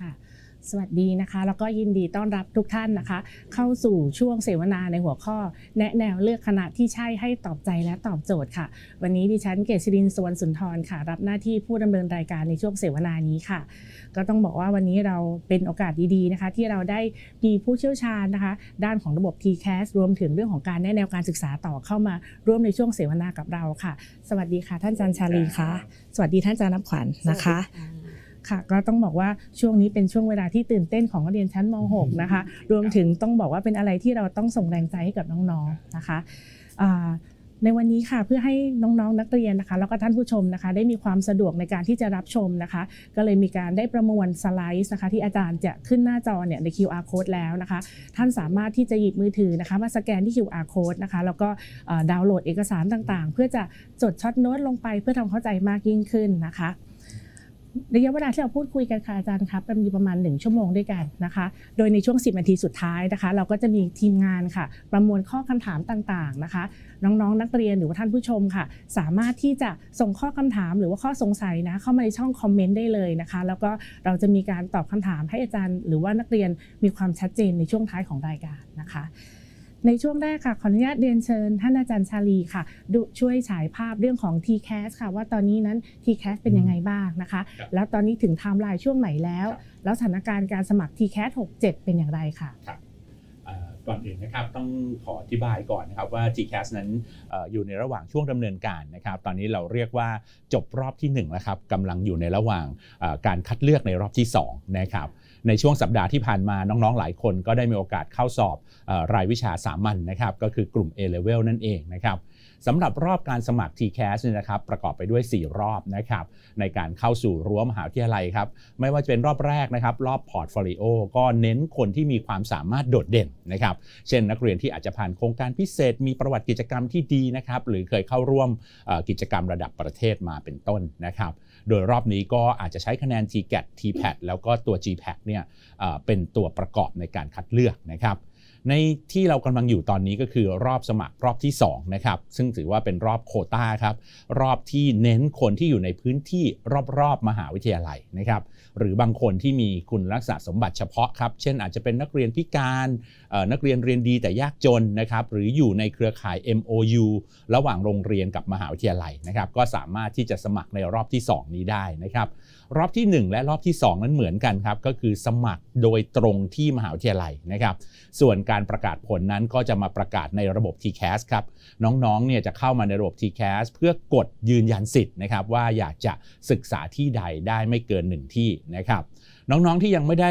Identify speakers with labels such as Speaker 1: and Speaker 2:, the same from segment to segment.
Speaker 1: ค่ะสวัสดีนะคะแล้วก็ยินดีต้อนรับทุกท่านนะคะ เข้าสู่ช่วงเสวนาในหัวข้อแนะแนวเลือกคณะที่ใช่ให้ตอบใจและตอบโจทย์ค่ะ วันนี้ดิฉันเกษรินสวนสุนทรค่ะ รับหน้าที่ผู้ดำเนินรายการในช่วงเสวนานี้ค่ะ ก็ต้องบอกว่าวันนี้เราเป็นโอกาสดีๆนะคะ ที่เราได้มีผู้เชี่ยวชาญนะคะ ด้านของระบบ TCAS รวมถึงเรื่องของการแนะแนวการศึกษาต่อเข้ามาร่วมในช่วงเสวนากับเราค่ะ สวัสดีค่ะท่านจันชาลีค่ะ สวัสดีท่านจาร์นับขวัญนะคะค่ะก็ต้องบอกว่าช่วงนี้เป็นช่วงเวลาที่ตื่นเต้นของนักเรียนชั้นม .6 นะคะรวมถึงต้องบอกว่าเป็นอะไรที่เราต้องส่งแรงใจให้กับน้องๆนะคะในวันนี้ค่ะเพื่อให้น้องๆนักเรียนนะคะ แล้วก็ท่านผู้ชมนะคะ ได้มีความสะดวกในการที่จะรับชมนะคะก็เลยมีการได้ประมวลสไลด์นะคะที่อาจารย์จะขึ้นหน้าจอเนี่ยใน QR code แล้วนะคะ ท่านสามารถที่จะหยิบมือถือนะคะมาสแกนที่ QR code นะคะ แล้วก็ดาวน์โหลดเอกสารต่างๆ เพื่อจะจดช็อตโน้ตลงไป เพื่อทำเข้าใจมากยิ่งขึ้นนะคะระยะเวลาที่เราพูดคุยกันค่ะอาจารย์ครับมีประมาณ1ชั่วโมงด้วยกันนะคะโดยในช่วง 10นาทีสุดท้ายนะคะ เราก็จะมีทีมงานค่ะ ประมวลข้อคำถามต่างๆนะคะ น้องๆนักเรียนหรือว่าท่านผู้ชมค่ะ สามารถที่จะส่งข้อคำถามหรือว่าข้อสงสัยนะเข้ามาในช่องคอมเมนต์ได้เลยนะคะ แล้วก็เราจะมีการตอบคำถามให้อาจารย์ หรือว่านักเรียนมีความชัดเจนในช่วงท้ายของรายการนะคะในช่วงแรกค่ะขออนุญาตเรียนเชิญท่านอาจารย์ชาลีค่ะดูช่วยฉายภาพเรื่องของ t c a s สค่ะ ว่าตอนนี้นั้น t c a s สเป็นยังไงบ้างนะคะแล้วตอนนี้ถึงไทม์ไลน์ช่วงไหนแล้ว แล้วสถานการณ์การสมัคร t c a s ส67 เป็นอย่างไรค่ะ
Speaker 2: ก่อนอื่นนะครับต้องขออธิบายก่อนนะครับว่า GCAS นั้นอยู่ในระหว่างช่วงดำเนินการนะครับ ตอนนี้เราเรียกว่าจบรอบที่1แล้วครับกำลังอยู่ในระหว่างการคัดเลือกในรอบที่ 2 นะครับในช่วงสัปดาห์ที่ผ่านมาน้องๆ หลายคนก็ได้มีโอกาสเข้าสอบรายวิชาสามัญนนะครับ ก็คือกลุ่ม A-Level นั่นเองนะครับสำหรับรอบการสมัคร TCAS เนี่ยนะครับ ประกอบไปด้วย 4 รอบนะครับในการเข้าสู่รั้วมหาวิทยาลัยครับ ไม่ว่าจะเป็นรอบแรกนะครับ รอบพอร์ตโฟลิโอก็เน้นคนที่มีความสามารถโดดเด่นนะครับ เช่นนักเรียนที่อาจจะผ่านโครงการพิเศษมีประวัติกิจกรรมที่ดีนะครับหรือเคยเข้าร่วมกิจกรรมระดับประเทศมาเป็นต้นนะครับโดยรอบนี้ก็อาจจะใช้คะแนน TGAT TPAT แล้วก็ตัว GPAT เนี่ยเป็นตัวประกอบในการคัดเลือกนะครับ ในที่เรากำลังอยู่ตอนนี้ก็คือรอบสมัครรอบที่ 2 นะครับ ซึ่งถือว่าเป็นรอบโคต้าครับ รอบที่เน้นคนที่อยู่ในพื้นที่รอบๆมหาวิทยาลัยนะครับหรือบางคนที่มีคุณลักษณะสมบัติเฉพาะครับ เช่นอาจจะเป็นนักเรียนพิการ นักเรียนเรียนดีแต่ยากจนนะครับ หรืออยู่ในเครือข่าย MOU ระหว่างโรงเรียนกับมหาวิทยาลัยนะครับ ก็สามารถที่จะสมัครในรอบที่ 2 นี้ได้นะครับรอบที่ 1 และรอบที่ 2 นั้นเหมือนกันครับก็คือสมัครโดยตรงที่มหาวิทยาลัยนะครับ ส่วนการประกาศผลนั้นก็จะมาประกาศในระบบ TCAS ครับน้องๆ เนี่ยจะเข้ามาในระบบ TCAS เพื่อกดยืนยันสิทธิ์นะครับ ว่าอยากจะศึกษาที่ใดได้ไม่เกิน 1 ที่นะครับน้องๆ ที่ยังไม่ได้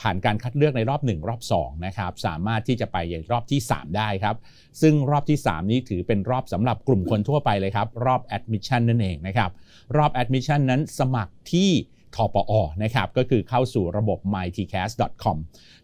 Speaker 2: ผ่านการคัดเลือกในรอบ 1 รอบ2นะครับสามารถที่จะไปรอบที่ 3 ได้ครับซึ่งรอบที่ 3 นี้ถือเป็นรอบสำหรับกลุ่มคนทั่วไปเลยครับรอบแอดมิชชั่นนั่นเองนะครับรอบแอดมิชชั่นนั้นสมัครที่ทปอ นะครับ ก็คือเข้าสู่ระบบ mytcast.com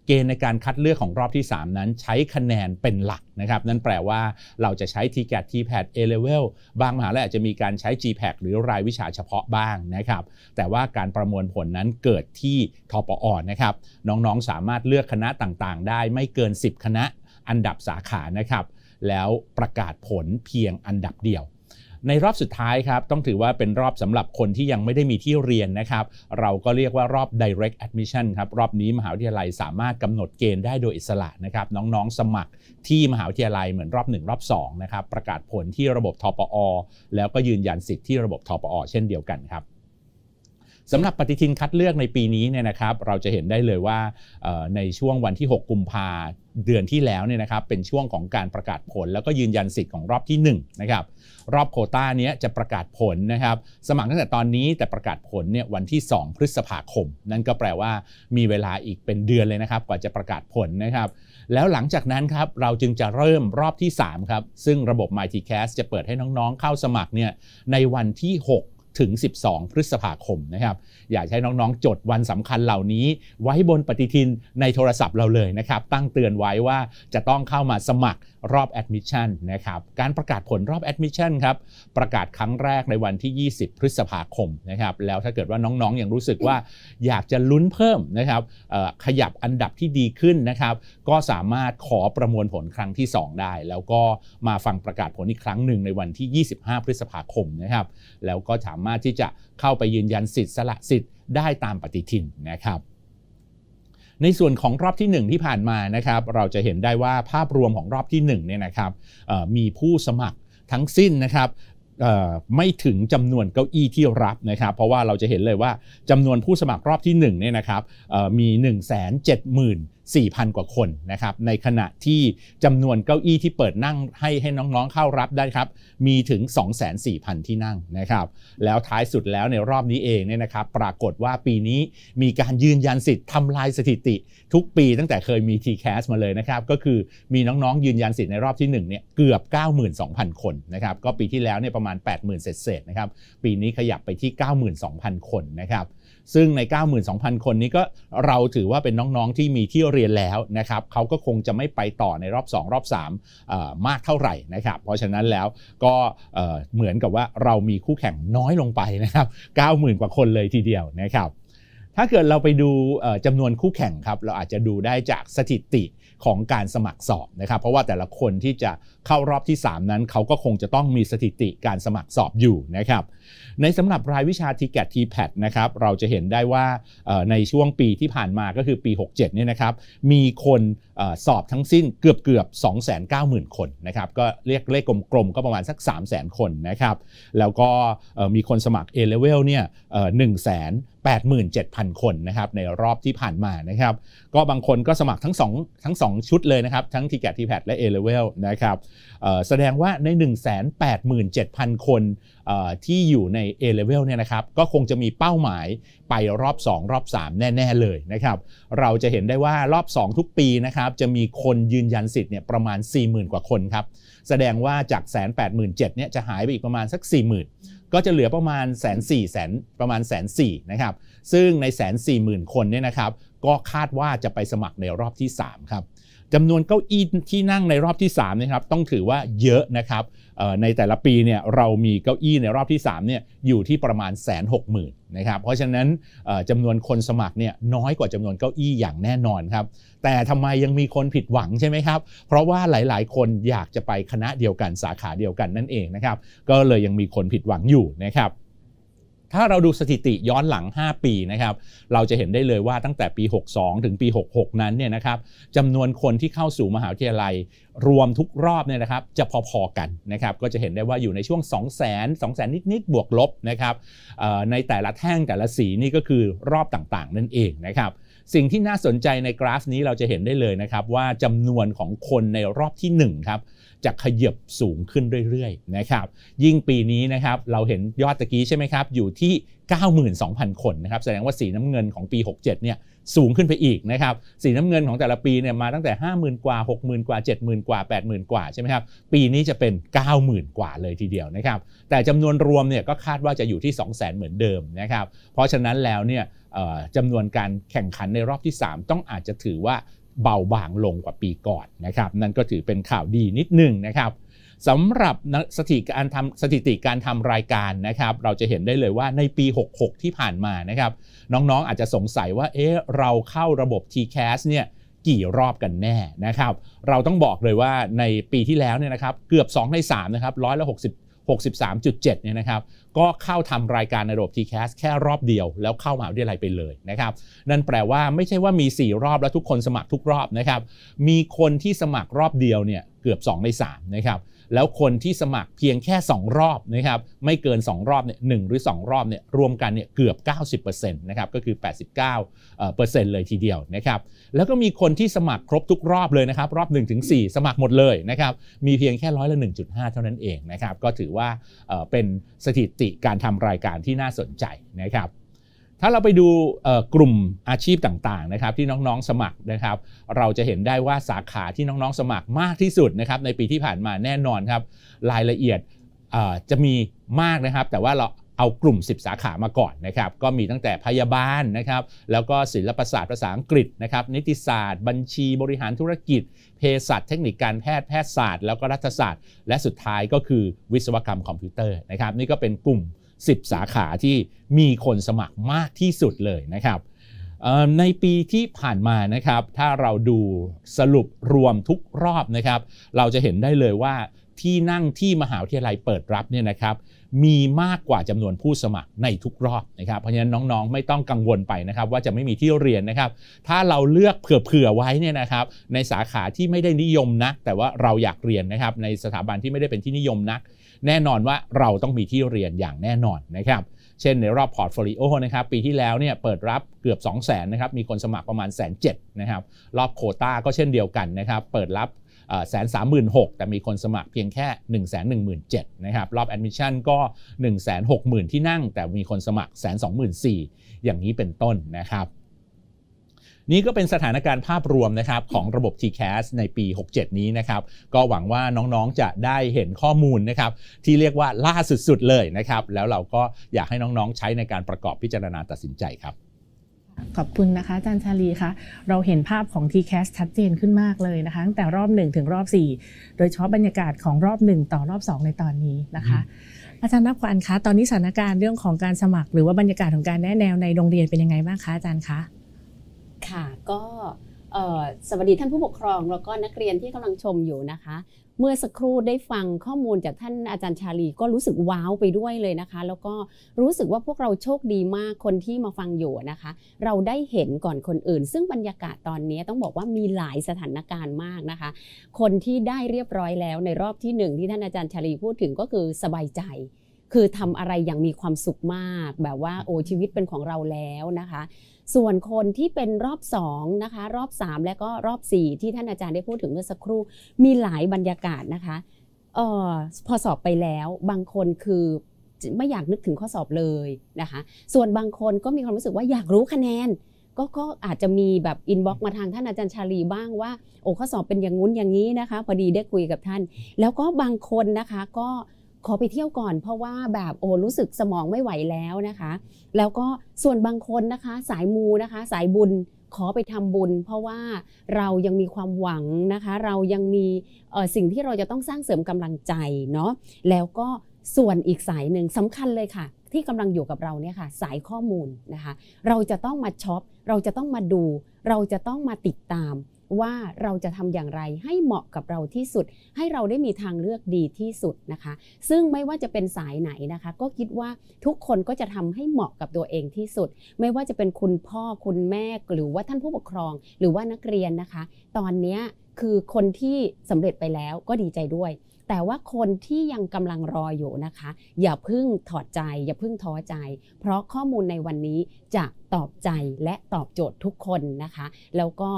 Speaker 2: เกณฑ์ในการคัดเลือกของรอบที่ 3 นั้นใช้คะแนนเป็นหลักนะครับ นั่นแปลว่าเราจะใช้ t c a t แพดเอเ e เวลบางมหาลัยอาจจะมีการใช้ g p a t หรือรายวิชาเฉพาะบ้างนะครับ แต่ว่าการประมวลผลนั้นเกิดที่ทปอ นะครับน้องๆสามารถเลือกคณะต่างๆ ได้ ไม่เกิน 10คณะอันดับสาขา นะครับแล้วประกาศผลเพียงอันดับเดียวในรอบสุดท้ายครับต้องถือว่าเป็นรอบสำหรับคนที่ยังไม่ได้มีที่เรียนนะครับ เราก็เรียกว่ารอบ direct admission ครับรอบนี้มหาวิทยาลัยสามารถกำหนดเกณฑ์ได้โดยอิสระนะครับน้องๆสมัครที่มหาวิทยาลัยเหมือนรอบ 1 รอบ 2 นะครับ ประกาศผลที่ระบบทปอแล้วก็ยืนยันสิทธิ์ที่ระบบทปอเช่นเดียวกันครับสำหรับปฏิทินคัดเลือกในปีนี้เนี่ยนะครับ เราจะเห็นได้เลยว่าในช่วงวันที่ 6 กุมภาเดือนที่แล้วเนี่ยนะครับเป็นช่วงของการประกาศผลแล้วก็ยืนยันสิทธิ์ของรอบที่1นะครับรอบโคต้านี้จะประกาศผลนะครับสมัครตั้งแต่ตอนนี้แต่ประกาศผลเนี่ยวันที่ 2 พฤษภาคม นั่นก็แปลว่ามีเวลาอีกเป็นเดือนเลยนะครับกว่าจะประกาศผลนะครับ แล้วหลังจากนั้นครับเราจึงจะเริ่มรอบที่3ครับซึ่งระบบ MyTCast จะเปิดให้น้องๆ เข้าสมัครเนี่ยในวันที่ 6ถึง 12 พฤษภาคมนะครับ อยากให้น้องๆ จดวันสำคัญเหล่านี้ ไว้บนปฏิทินในโทรศัพท์เราเลยนะครับ ตั้งเตือนไว้ว่าจะต้องเข้ามาสมัครรอบแอดมิชชั่นนะครับ การประกาศผลรอบแอดมิชชั่นครับ ประกาศครั้งแรกในวันที่ 20 พฤษภาคมนะครับ แล้วถ้าเกิดว่าน้องๆ ยังรู้สึกว่าอยากจะลุ้นเพิ่มนะครับขยับอันดับที่ดีขึ้นนะครับ ก็สามารถขอประมวลผลครั้งที่ 2 ได้ แล้วก็มาฟังประกาศผลอีกครั้งหนึ่งในวันที่ 25 พฤษภาคมนะครับ แล้วก็สามามารถที่จะเข้าไปยืนยันสิทธิ์สละสิทธิ์ได้ตามปฏิทินนะครับในส่วนของรอบที่ 1 ที่ผ่านมานะครับเราจะเห็นได้ว่าภาพรวมของรอบที่1เนี่ยนะครับมีผู้สมัครทั้งสิ้นนะครับไม่ถึงจำนวนเก้าอี้ที่รับนะครับ เพราะว่าเราจะเห็นเลยว่าจำนวนผู้สมัครรอบที่1เนี่ยนะครับมี1 7 0 0 0 4,000 กว่าคนนะครับ ในขณะที่จำนวนเก้าอี้ที่เปิดนั่งให้ให้น้องๆเข้ารับได้ครับ มีถึง 2,400 0 ที่นั่งนะครับ แล้วท้ายสุดแล้วในรอบนี้เองเนี่ยนะครับ ปรากฏว่าปีนี้มีการยืนยันสิทธิ์ทำลายสถิติทุกปีตั้งแต่เคยมี TCAS มาเลยนะครับ ก็คือมีน้องๆยืนยันสิทธิ์ในรอบที่1เนี่ยเกือบ 92,000 คนนะครับ ก็ปีที่แล้วเนี่ยประมาณ 80,000 เศษๆนะครับ ปีนี้ขยับไปที่ 92,000 คนนะครับซึ่งใน 92,000 คนนี้ก็เราถือว่าเป็นน้องๆที่มีที่เรียนแล้วนะครับเขาก็คงจะไม่ไปต่อในรอบ 2รอบ3มากเท่าไหร่นะครับ เพราะฉะนั้นแล้วก็เหมือนกับว่าเรามีคู่แข่งน้อยลงไปนะครับ90,000 กว่าคนเลยทีเดียวนะครับ ถ้าเกิดเราไปดูจำนวนคู่แข่งครับ เราอาจจะดูได้จากสถิติของการสมัครสอบนะครับ เพราะว่าแต่ละคนที่จะเข้ารอบที่ 3 นั้นเขาก็คงจะต้องมีสถิติการสมัครสอบอยู่นะครับในสำหรับรายวิชา t g ตทีแพดนะครับเราจะเห็นได้ว่าในช่วงปีที่ผ่านมาก็คือปี 67เนี่ยนะครับมีคนสอบทั้งสิ้นเกือบเกือบ2 9 0 0 0 คนนะครับก็เรียกเลขกลมๆก็ประมาณสัก3 0 0 0 0คนนะครับแล้วก็มีคนสมัคร A-Level เนี่ยหนึ่งแสน87,000คนนะครับในรอบที่ผ่านมานะครับ ก็บางคนก็สมัครทั้ง2ทั้ง 2 ชุดเลยนะครับทั้งทีแกตทีแพดและ A-Level นะครับแสดงว่าใน 1 8 7 0 0 0 คนที่อยู่ใน A level เนี่ยนะครับก็คงจะมีเป้าหมายไปรอบ 2 รอบ 3 แน่ๆเลยนะครับ เราจะเห็นได้ว่ารอบ 2 ทุกปีนะครับจะมีคนยืนยันสิทธิ์เนี่ยประมาณ 40,000 กว่าคนครับแสดงว่าจากแสนแปดหมื่นเจ็ดเนี่ยจะหายไปอีกประมาณสัก 40,000 ก็จะเหลือประมาณแสนสี่แสนประมาณแสนสี่นะครับซึ่งในแสนสี่หมื่นคนเนี่ยนะครับก็คาดว่าจะไปสมัครในรอบที่3ครับจำนวนเก้าอี้ที่นั่งในรอบที่3นะครับต้องถือว่าเยอะนะครับในแต่ละปีเนี่ยเรามีเก้าอี้ในรอบที่3เนี่ยอยู่ที่ประมาณแสนหกหมื่นนะครับเพราะฉะนั้นจำนวนคนสมัครเนี่ยน้อยกว่าจำนวนเก้าอี้อย่างแน่นอนครับ แต่ทำไมยังมีคนผิดหวังใช่ไหมครับ เพราะว่าหลาย ๆ คนอยากจะไปคณะเดียวกันสาขาเดียวกันนั่นเองนะครับก็เลยยังมีคนผิดหวังอยู่นะครับถ้าเราดูสถิติย้อนหลัง 5 ปีนะครับ เราจะเห็นได้เลยว่าตั้งแต่ปี 62 ถึงปี 66 นั้นเนี่ยนะครับจำนวนคนที่เข้าสู่มหาวิทยาลัยรวมทุกรอบเนี่ยนะครับ จะพอๆกันนะครับ ก็จะเห็นได้ว่าอยู่ในช่วง 2 0 0 0 0 0 0 0 นิดๆ บวกลบนะครับในแต่ละแท่งแต่ละสีนี่ก็คือรอบต่างๆนั่นเองนะครับ สิ่งที่น่าสนใจในกราฟนี้เราจะเห็นได้เลยนะครับว่าจำนวนของคนในรอบที่ 1 ครับจะขยับสูงขึ้นเรื่อยๆนะครับ ยิ่งปีนี้นะครับเราเห็นยอดตะกี้ใช่ไหมครับอยู่ที่ 92,000 คนนะครับแสดงว่าสีน้ำเงินของปี67เนี่ยสูงขึ้นไปอีกนะครับสีน้ำเงินของแต่ละปีเนี่ยมาตั้งแต่50,000กว่า60,000กว่า70,000กว่า80,000 กว่าใช่ไหมครับปีนี้จะเป็น 90,000 กว่าเลยทีเดียวนะครับแต่จำนวนรวมเนี่ยก็คาดว่าจะอยู่ที่ 200,000เหมือนเดิมนะครับเพราะฉะนั้นแล้วเนี่ยจำนวนการแข่งขันในรอบที่ 3 ต้องอาจจะถือว่าเบาบางลงกว่าปีก่อนนะครับนั่นก็ถือเป็นข่าวดีนิดนึงนะครับสำหรับสถิติการทำสถิติการทำรายการนะครับเราจะเห็นได้เลยว่าในปี 66 ที่ผ่านมานะครับน้องๆอาจจะสงสัยว่าเอ๊ะเราเข้าระบบ TCAS เนี่ยกี่รอบกันแน่นะครับเราต้องบอกเลยว่าในปีที่แล้วเนี่ยนะครับเกือบ 2 ใน3นะครับร้อยละ63.7 เนี่ยนะครับ ก็เข้าทำรายการในระบบ TCAS แค่รอบเดียว แล้วเข้ามหาวิทยาลัยไปเลยนะครับ นั่นแปลว่าไม่ใช่ว่ามี 4 รอบแล้วทุกคนสมัครทุกรอบนะครับ มีคนที่สมัครรอบเดียวเนี่ยเกือบ 2 ใน 3 นะครับแล้วคนที่สมัครเพียงแค่ 2 รอบนะครับ ไม่เกิน 2 รอบเนี่ยหหรือ 2 รอบเนี่ยรวมกันเนี่ยเกือบ 90%นะครับก็คือ 89เปอร์เซ็นต์เลยทีเดียวนะครับแล้วก็มีคนที่สมัครครบทุกรอบเลยนะครับ รอบ1-4สมัครหมดเลยนะครับ มีเพียงแค่ร้อยละ1.5 เท่านั้นเองนะครับ ก็ถือว่าเป็นสถิติการทำรายการที่น่าสนใจนะครับถ้าเราไปดูกลุ่มอาชีพต่างๆนะครับที่น้องๆสมัครนะครับเราจะเห็นได้ว่าสาขาที่น้องๆสมัครมากที่สุดนะครับในปีที่ผ่านมาแน่นอนครับรายละเอียดจะมีมากนะครับแต่ว่าเราเอากลุ่ม 10 สาขามาก่อนนะครับก็มีตั้งแต่พยาบาลนะครับแล้วก็ศิลปศาสตร์ภาษาอังกฤษนะครับนิติศาสตร์ บัญชีบริหารธุรกิจ เภสัชเทคนิคการแพทย์แพทยศาสตร์ แล้วก็รัฐศาสตร์และสุดท้ายก็คือวิศวกรรมคอมพิวเตอร์นะครับ นี่ก็เป็นกลุ่ม10สาขาที่มีคนสมัครมากที่สุดเลยนะครับในปีที่ผ่านมานะครับ ถ้าเราดูสรุปรวมทุกรอบนะครับ เราจะเห็นได้เลยว่าที่นั่งที่มหาวิทยาลัยเปิดรับเนี่ยนะครับ มีมากกว่าจำนวนผู้สมัครในทุกรอบนะครับ เพราะฉะนั้นน้องๆ ไม่ต้องกังวลไปนะครับ ว่าจะไม่มีที่เรียนนะครับ ถ้าเราเลือกเผื่อๆไว้เนี่ยนะครับ ในสาขาที่ไม่ได้นิยมนัก แต่ว่าเราอยากเรียนนะครับ ในสถาบันที่ไม่ได้เป็นที่นิยมนักแน่นอนว่าเราต้องมีที่เรียนอย่างแน่นอนนะครับ เช่นในรอบพอร์ตโฟลิโอนะครับปีที่แล้วเนี่ยเปิดรับเกือบ 2 0 0 0 0นนะครับมีคนสมัครประมาณแสนเนะครับรอบโคต้าก็เช่นเดียวกันนะครับเปิดรับแสนสามหมื่นหกแต่มีคนสมัครเพียงแค่1นึ่งแสนหนึ่งหมื่นเจ็ดนะครับรอบแอดมิชชั่นก็1นึ่งแสนหกหมื่นที่นั่งแต่มีคนสมัครแสนสองหมื่นสี่อย่างนี้เป็นต้นนะครับนี่ก็เป็นสถานการณ์ภาพรวมนะครับของระบบ TCAS ในปี 67 นี้นะครับก็หวังว่าน้องๆจะได้เห็นข้อมูลนะครับที่เรียกว่าล่าสุดๆเลยนะครับแล้วเราก็อยากให้น้องๆใช้ในการประกอบพิจารณาตัดสินใจครับ
Speaker 1: ขอบคุณนะคะอาจารย์ชาลีคะเราเห็นภาพของ t c a s สชัดเจนขึ้นมากเลยนะคะตั้งแต่รอบ 1 ถึงรอบ 4 โดยเฉพาะบรรยากาศของรอบ1ต่อรอบ2ในตอนนี้นะคะอาจารย์นับควันคะตอนนี้สถานการณ์เรื่องของการสมัคร หรือว่าบรรยากาศของการแนะแนวในโรงเรียนเป็นยังไงบ้างคะอาจารย์คะค่
Speaker 3: ะก็สวัสดีท่านผู้ปกครองแล้วก็นักเรียนที่กำลังชมอยู่นะคะ เมื่อสักครู่ได้ฟังข้อมูลจากท่านอาจารย์ชาลี ก็รู้สึกว้าวไปด้วยเลยนะคะ แล้วก็รู้สึกว่าพวกเราโชคดีมาก คนที่มาฟังอยู่นะคะ เราได้เห็นก่อนคนอื่น ซึ่งบรรยากาศตอนนี้ต้องบอกว่ามีหลายสถานการณ์มากนะคะ คนที่ได้เรียบร้อยแล้ว ในรอบที่หนึ่งที่ท่านอาจารย์ชาลีพูดถึงก็คือสบายใจ คือทำอะไรอย่างมีความสุขมาก แบบว่าโอ้ชีวิตเป็นของเราแล้วนะคะส่วนคนที่เป็นรอบ2นะคะรอบ 3 และก็รอบ 4 ที่ท่านอาจารย์ได้พูดถึงเมื่อสักครู่มีหลายบรรยากาศนะคะออพอสอบไปแล้ว บางคนคือไม่อยากนึกถึงข้อสอบเลยนะคะ ส่วนบางคนก็มีความรู้สึกว่าอยากรู้คะแนน ก็ก็อาจจะมีแบบอินบ็อกมาทางท่านอาจารย์ชาลีบ้างว่าโอ้ข้อสอบเป็นอย่างงุ้นอย่างนี้นะคะพอดีได้คุยกับท่าน แล้วก็บางคนนะคะก็ขอไปเที่ยวก่อน เพราะว่าแบบโอ้รู้สึกสมองไม่ไหวแล้วนะคะ แล้วก็ส่วนบางคนนะคะสายมูนะคะ สายบุญขอไปทำบุญ เพราะว่าเรายังมีความหวังนะคะ เรายังมีสิ่งที่เราจะต้องสร้างเสริมกำลังใจเนาะแล้วก็ส่วนอีกสายหนึ่งสำคัญเลยค่ะ ที่กำลังอยู่กับเราเนี่ยค่ะสายข้อมูลนะคะ เราจะต้องมาช็อปเราจะต้องมาดู เราจะต้องมาติดตามว่าเราจะทำอย่างไรให้เหมาะกับเราที่สุด ให้เราได้มีทางเลือกดีที่สุดนะคะ ซึ่งไม่ว่าจะเป็นสายไหนนะคะ ก็คิดว่าทุกคนก็จะทำให้เหมาะกับตัวเองที่สุด ไม่ว่าจะเป็นคุณพ่อคุณแม่หรือว่าท่านผู้ปกครองหรือว่านักเรียนนะคะ ตอนนี้คือคนที่สำเร็จไปแล้วก็ดีใจด้วย แต่ว่าคนที่ยังกำลังรออยู่นะคะ อย่าพึ่งถอดใจ อย่าพึ่งท้อใจ เพราะข้อมูลในวันนี้จะตอบใจและตอบโจทย์ทุกคนนะคะ แล้วก็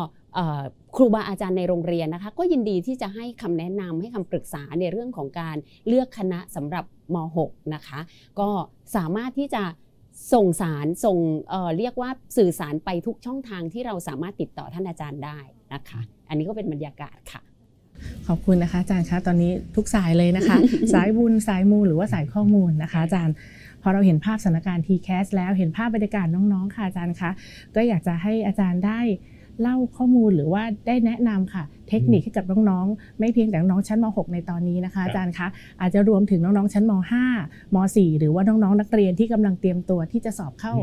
Speaker 3: ครูบาอาจารย์ในโรงเรียนนะคะก็ยินดีที่จะให้คำแนะนำให้คำปรึกษาในเรื่องของการเลือกคณะสำหรับม .6 นะคะก็สามารถที่จะส่งสารส่งเเรียกว่าสื่อสารไปทุกช่องทางที่เราสามารถติดต่อท่านอาจารย์ได้นะคะ อันนี้ก็เป็นบรรยากาศค่ะ
Speaker 1: ขอบคุณนะคะอาจารย์คะตอนนี้ทุกสายเลยนะคะ สายบุญสายมูหรือว่าสายข้อมูลนะคะอาจารย์พอเราเห็นภาพสถานการณ์ทีแคสแล้วเห็นภาพบรรยากาศน้องๆค่ะอาจารย์คะก็อยากจะให้อาจารย์ได้เล่าข้อมูลหรือว่าได้แนะนำค่ะเทคนิคให้กับน้องๆ ไม่เพียงแต่น้องชั้นม .6 ในตอนนี้นะคะ อาจารย์คะอาจจะรวมถึงน้องๆชั้นม .5 ม .4 หรือว่าน้องๆนักเรียนที่กำลังเตรียมตัวที่จะสอบเข้า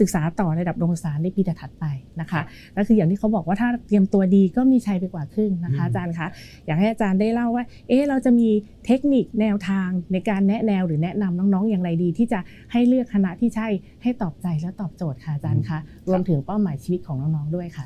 Speaker 1: ศึกษาต่อระดับโรงศากในปีถัดไปนะคะก็คืออย่างที่เขาบอกว่าถ้าเตรียมตัวดีก็มีชัยไปกว่าครึ่งนะคะ อาจารย์คะอยากให้อาจารย์ได้เล่าว่า เอ๊ะเราจะมีเทคนิคแนวทาง ในการแนะแนวหรือแนะนำน้องๆ อย่างไรดี ที่จะให้เลือกคณะที่ใช่ให้ตอบใจและตอบโจทย์ค่ะอาจารย์คะรวมถึงเป้าหมายชีวิตของน้องๆด้วยค่ะ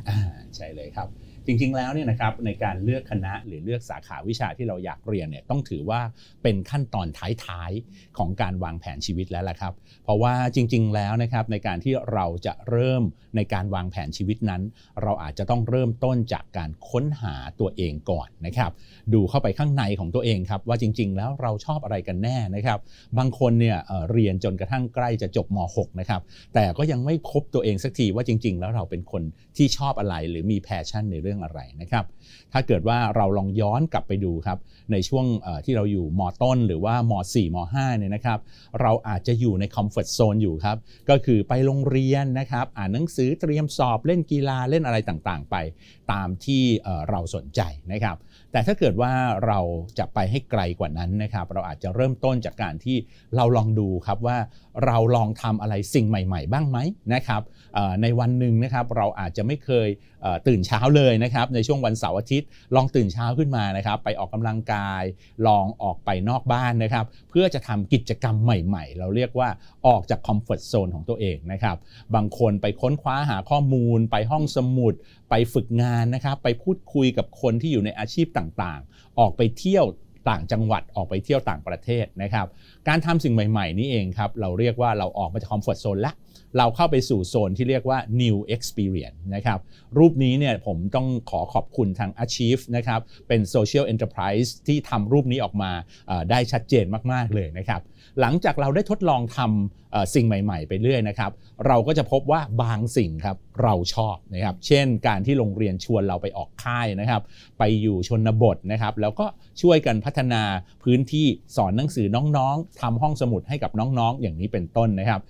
Speaker 2: ใช่เลยครับจริงๆ แล้วเนี่ยนะครับในการเลือกคณะหรือเลือกสาขาวิชาที่เราอยากเรียนเนี่ยต้องถือว่าเป็นขั้นตอนท้ายๆ ของการวางแผนชีวิตแล้วลหะครับเพราะว่าจริงๆ แล้วนะครับในการที่เราจะเริ่มในการวางแผนชีวิตนั้น เราอาจจะต้องเริ่มต้นจากการค้นหาตัวเองก่อนนะครับดูเข้าไปข้างในของตัวเองครับว่าจริงๆ แล้วเราชอบอะไรกันแน่นะครับบางคนเนี่ยเรียนจนกระทั่งใกล้จะจบม .6 นะครับแต่ก็ยังไม่คบตัวเองสักทีว่าจริงๆ แล้วเราเป็นคนที่ชอบอะไรหรือมีแพชชั่นในเรื่องื่องอะไรนะครับ ถ้าเกิดว่าเราลองย้อนกลับไปดูครับ ในช่วงที่เราอยู่มต้นหรือว่าม4ม5เนี่ยนะครับ เราอาจจะอยู่ในคอมฟอร์ทโซนอยู่ครับ ก็คือไปโรงเรียนนะครับ อ่านหนังสือเตรียมสอบเล่นกีฬาเล่นอะไรต่างๆไปตามที่เราสนใจนะครับแต่ถ้าเกิดว่าเราจะไปให้ไกลกว่านั้นนะครับเราอาจจะเริ่มต้นจากการที่เราลองดูครับว่าเราลองทำอะไรสิ่งใหม่ๆ บ้างไหมนะครับในวันหนึ่งนะครับเราอาจจะไม่เคยตื่นเช้าเลยนะครับในช่วงวันเสาร์อาทิตย์ ลองตื่นเช้าขึ้นมานะครับไปออกกำลังกาย ลองออกไปนอกบ้านนะครับ เพื่อจะทำกิจกรรมใหม่ ๆ เราเรียกว่าออกจากคอมฟอร์ทโซนของตัวเองนะครับบางคนไปค้นคว้าหาข้อมูลไปห้องสมุดไปฝึกงานนะครับไปพูดคุยกับคนที่อยู่ในอาชีพต่างๆ ออกไปเที่ยวต่างจังหวัดออกไปเที่ยวต่างประเทศนะครับการทำสิ่งใหม่ ๆนี่เองครับเราเรียกว่าเราออกมาจากคอมฟอร์ทโซนละเราเข้าไปสู่โซนที่เรียกว่า new experience นะครับรูปนี้เนี่ยผมต้องขอขอบคุณทาง Achieve นะครับ เป็น social enterprise ที่ทำรูปนี้ออกมาได้ชัดเจนมากๆเลยนะครับหลังจากเราได้ทดลองทำสิ่งใหม่ๆไปเรื่อยนะครับ เราก็จะพบว่าบางสิ่งครับเราชอบนะครับ เช่น การที่โรงเรียนชวนเราไปออกค่ายนะครับ ไปอยู่ชนบทนะครับ แล้วก็ช่วยกันพัฒนาพื้นที่สอนหนังสือน้องๆ ทำห้องสมุดให้กับน้องๆ อย่างนี้เป็นต้นนะครับ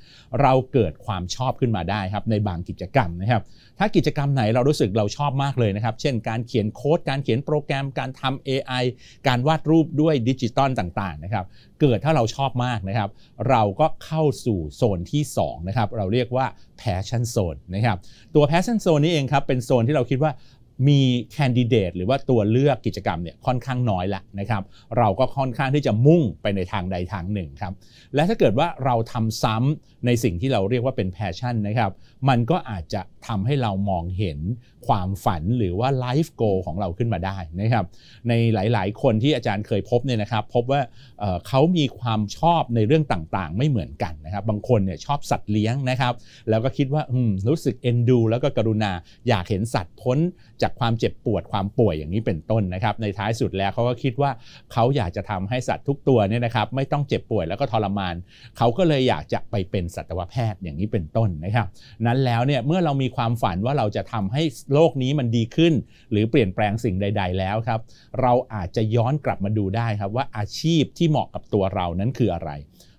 Speaker 2: เราเกิดความชอบขึ้นมาได้ครับในบางกิจกรรมนะครับถ้ากิจกรรมไหนเรารู้สึกเราชอบมากเลยนะครับ เช่นการเขียนโค้ด การเขียนโปรแกรม การทำ AI การวาดรูปด้วยดิจิตอลต่างๆนะครับ เกิดถ้าเราชอบมากนะครับ เราก็เข้าสู่โซนที่2นะครับ เราเรียกว่า passion zone นะครับ ตัว passion zone นี้เองครับ เป็นโซนที่เราคิดว่ามีแคนดิเดตหรือว่าตัวเลือกกิจกรรมเนี่ยค่อนข้างน้อยละนะครับ เราก็ค่อนข้างที่จะมุ่งไปในทางใดทางหนึ่งครับและถ้าเกิดว่าเราทำซ้ำในสิ่งที่เราเรียกว่าเป็นแพชชั่นนะครับ มันก็อาจจะทำให้เรามองเห็นความฝันหรือว่าไลฟ์โกของเราขึ้นมาได้นะครับ ในหลาย ๆ คนที่อาจารย์เคยพบเนี่ยนะครับพบว่าเขามีความชอบในเรื่องต่าง ๆ ไม่เหมือนกันนะครับ บางคนเนี่ยชอบสัตว์เลี้ยงนะครับ แล้วก็คิดว่ารู้สึกเอ็นดูแล้วก็กรุณาอยากเห็นสัตว์พ้นจากจากความเจ็บปวดความป่วยอย่างนี้เป็นต้นนะครับ ในท้ายสุดแล้วเขาก็คิดว่าเขาอยากจะทำให้สัตว์ทุกตัวเนี่ยนะครับ ไม่ต้องเจ็บป่วยแล้วก็ทรมานเขาก็เลยอยากจะไปเป็นสัตวแพทย์อย่างนี้เป็นต้นนะครับ นั้นแล้วเนี่ยเมื่อเรามีความฝันว่าเราจะทำให้โลกนี้มันดีขึ้น หรือเปลี่ยนแปลงสิ่งใด ๆ แล้วครับเราอาจจะย้อนกลับมาดูได้ครับว่าอาชีพที่เหมาะกับตัวเรานั้นคืออะไร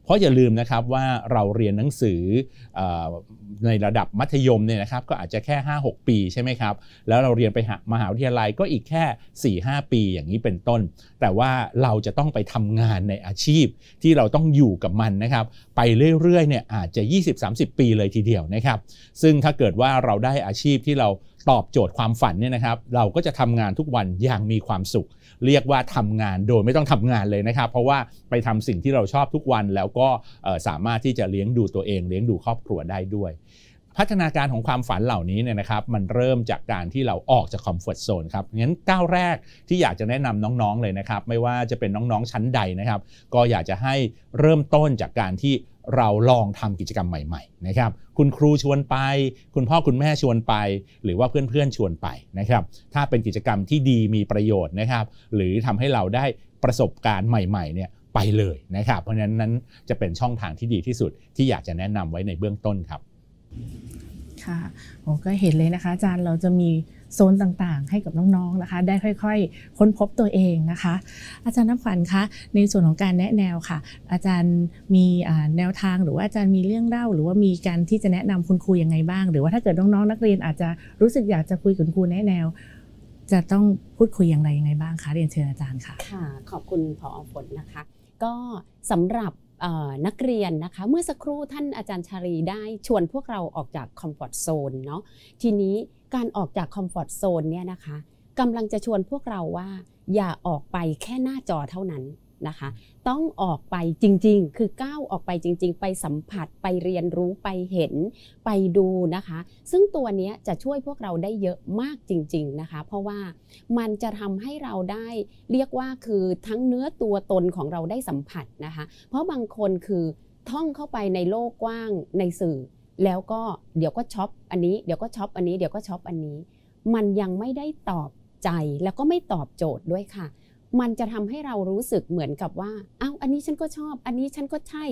Speaker 2: เพราะอย่าลืมนะครับว่าเราเรียนหนังสือในระดับมัธยมเนี่ยนะครับก็อาจจะแค่ 5-6 ปีใช่ไหมครับแล้วเราเรียนไปมหาวิทยาลัยก็อีกแค่ 4-5 ปีอย่างนี้เป็นต้น แต่ว่าเราจะต้องไปทำงานในอาชีพที่เราต้องอยู่กับมันนะครับไปเรื่อยๆเนี่ยอาจจะ 20-30 ปีเลยทีเดียวนะครับซึ่งถ้าเกิดว่าเราได้อาชีพที่เราตอบโจทย์ความฝันเนี่ยนะครับเราก็จะทำงานทุกวันอย่างมีความสุขเรียกว่าทำงานโดยไม่ต้องทำงานเลยนะครับ เพราะว่าไปทำสิ่งที่เราชอบทุกวันแล้วก็สามารถที่จะเลี้ยงดูตัวเองเลี้ยงดูครอบครัวได้ด้วย พัฒนาการของความฝันเหล่านี้เนี่ยนะครับ มันเริ่มจากการที่เราออกจากคอมฟอร์ทโซนครับงั้นก้าวแรกที่อยากจะแนะนำน้องๆเลยนะครับไม่ว่าจะเป็นน้องๆชั้นใดนะครับ ก็อยากจะให้เริ่มต้นจากการที่เราลองทำกิจกรรมใหม่ ๆนะครับ คุณครูชวนไป คุณพ่อคุณแม่ชวนไป หรือว่าเพื่อน ๆ ชวนไปนะครับ ถ้าเป็นกิจกรรมที่ดีมีประโยชน์นะครับ หรือทำให้เราได้ประสบการณ์ใหม่ๆเนี่ยไปเลยนะครับ เพราะฉะนั้นนั้นจะเป็นช่องทางที่ดีที่สุดที่อยากจะแนะนำไว้ในเบื้องต้นครับ
Speaker 1: ค่ะ ผมก็เห็นเลยนะคะอาจารย์เราจะมีโซนต่างๆ ให้กับน้องๆนะคะ ได้ค่อยๆ ค้นพบตัวเองนะคะ อาจารย์น้ำขวัญคะในส่วนของการแนะแนวค่ะ อาจารย์มีแนวทางหรือว่าอาจารย์มีเรื่องเล่า หรือว่ามีการที่จะแนะนำคุณครูยังไงบ้าง หรือว่าถ้าเกิดน้องๆ นักเรียนอาจจะรู้สึกอยากจะคุยกับคุณครูแนะแนว จะต้องพูดคุยอย่างไรยังไงบ้างคะเรียนเชิญอาจารย์ค่ะค่ะ
Speaker 3: ขอบคุณพอฝนนะคะ ก็สำหรับนักเรียนนะคะเมื่อสักครู่ท่านอาจารย์ชารีได้ชวนพวกเราออกจากคอมฟอร์ทโซนเนาะทีนี้การออกจากคอมฟอร์ตโซนเนี่ยนะคะกำลังจะชวนพวกเราว่า อย่าออกไปแค่หน้าจอเท่านั้นนะคะต้องออกไปจริง ๆ คือก้าวออกไปจริงๆ ไปสัมผัสไปเรียนรู้ไปเห็นไปดูนะคะ ซึ่งตัวนี้จะช่วยพวกเราได้เยอะมากจริงๆนะคะ เพราะว่ามันจะทำให้เราได้เรียกว่าคือทั้งเนื้อตัวตนของเราได้สัมผัสนะคะ เพราะบางคนคือท่องเข้าไปในโลกกว้างในสื่อแล้วก็เดี๋ยวก็ช็อปอันนี้เดี๋ยวก็ช็อปอันนี้เดี๋ยวก็ช็อปอันนี้ มันยังไม่ได้ตอบใจแล้วก็ไม่ตอบโจทย์ด้วยค่ะ มันจะทำให้เรารู้สึกเหมือนกับว่าอ้าวอันนี้ฉันก็ชอบ อันนี้ฉันก็ใช่